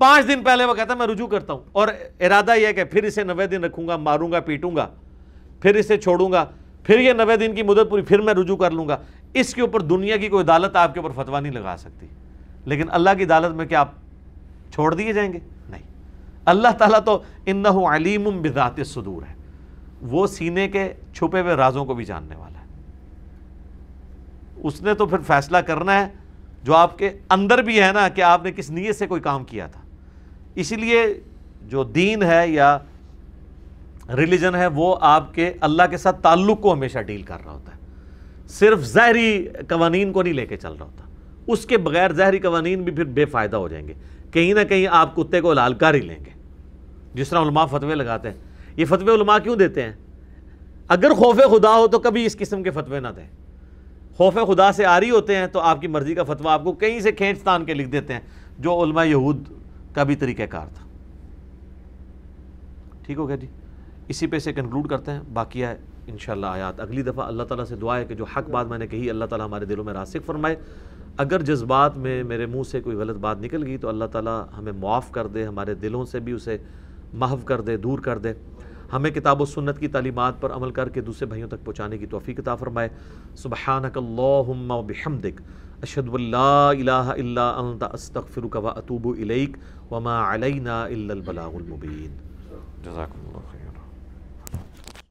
[SPEAKER 1] पांच दिन पहले वो कहता मैं रुझू करता हूं और इरादा यह कि फिर इसे नवे दिन रखूंगा मारूंगा पीटूंगा फिर इसे छोड़ूंगा फिर ये नवे दिन की मुदत पूरी फिर मैं रुजू कर लूंगा इसके ऊपर दुनिया की कोई अदालत आपके ऊपर फतवा नहीं लगा सकती लेकिन अल्लाह की अदालत में क्या आप छोड़ दिए जाएंगे नहीं अल्लाह ताला तो इन्ना अलीम बिदात सदूर है वो सीने के छुपे हुए राजों को भी जानने वाला है उसने तो फिर फैसला करना है जो आपके अंदर भी है ना कि आपने किस नीयत से कोई काम किया था इसीलिए जो दीन है या रिलीजन है वो आपके अल्लाह के साथ ताल्लुक़ को हमेशा डील कर रहा होता है सिर्फ ज़हरी कवानीन को नहीं लेके चल रहा होता उसके बगैर ज़हरी कवानीन भी फिर बेफ़ायदा हो जाएंगे कहीं ना कहीं आप कुत्ते को लाल कर ही लेंगे जिस तरह उलमा फतवे लगाते हैं ये फतवे उलमा क्यों देते हैं अगर खौफ खुदा हो तो कभी इस किस्म के फतवे ना दें खौफ खुदा से आ रही होते हैं तो आपकी मर्ज़ी का फतवा आपको कहीं से खेच तान के लिख देते हैं जो उलमा यहूद का भी तरीक़ाकार था ठीक हो गया जी इसी पे से कंक्लूड करते हैं बाकी है इन आयात अगली दफ़ा अल्लाह ताला से दुआ है कि जो हक बात मैंने कही अल्लाह ताला हमारे दिलों में रासिक फरमाए अगर जज्बात में मेरे मुंह से कोई गलत बात निकल गई तो अल्लाह ताला हमें मुआफ़ कर दे हमारे दिलों से भी उसे महव कर दे दूर कर दे हमें किताब सुन्नत की तलीमत पर अमल करके दूसरे भाइयों तक पहुँचाने की तोफ़ी किताब फरमाए सुबह बिहमदिक अशदुल्ला अस्तफ़िर इलैक وما علينا إلا البلاغ المبين جزاكم الله خير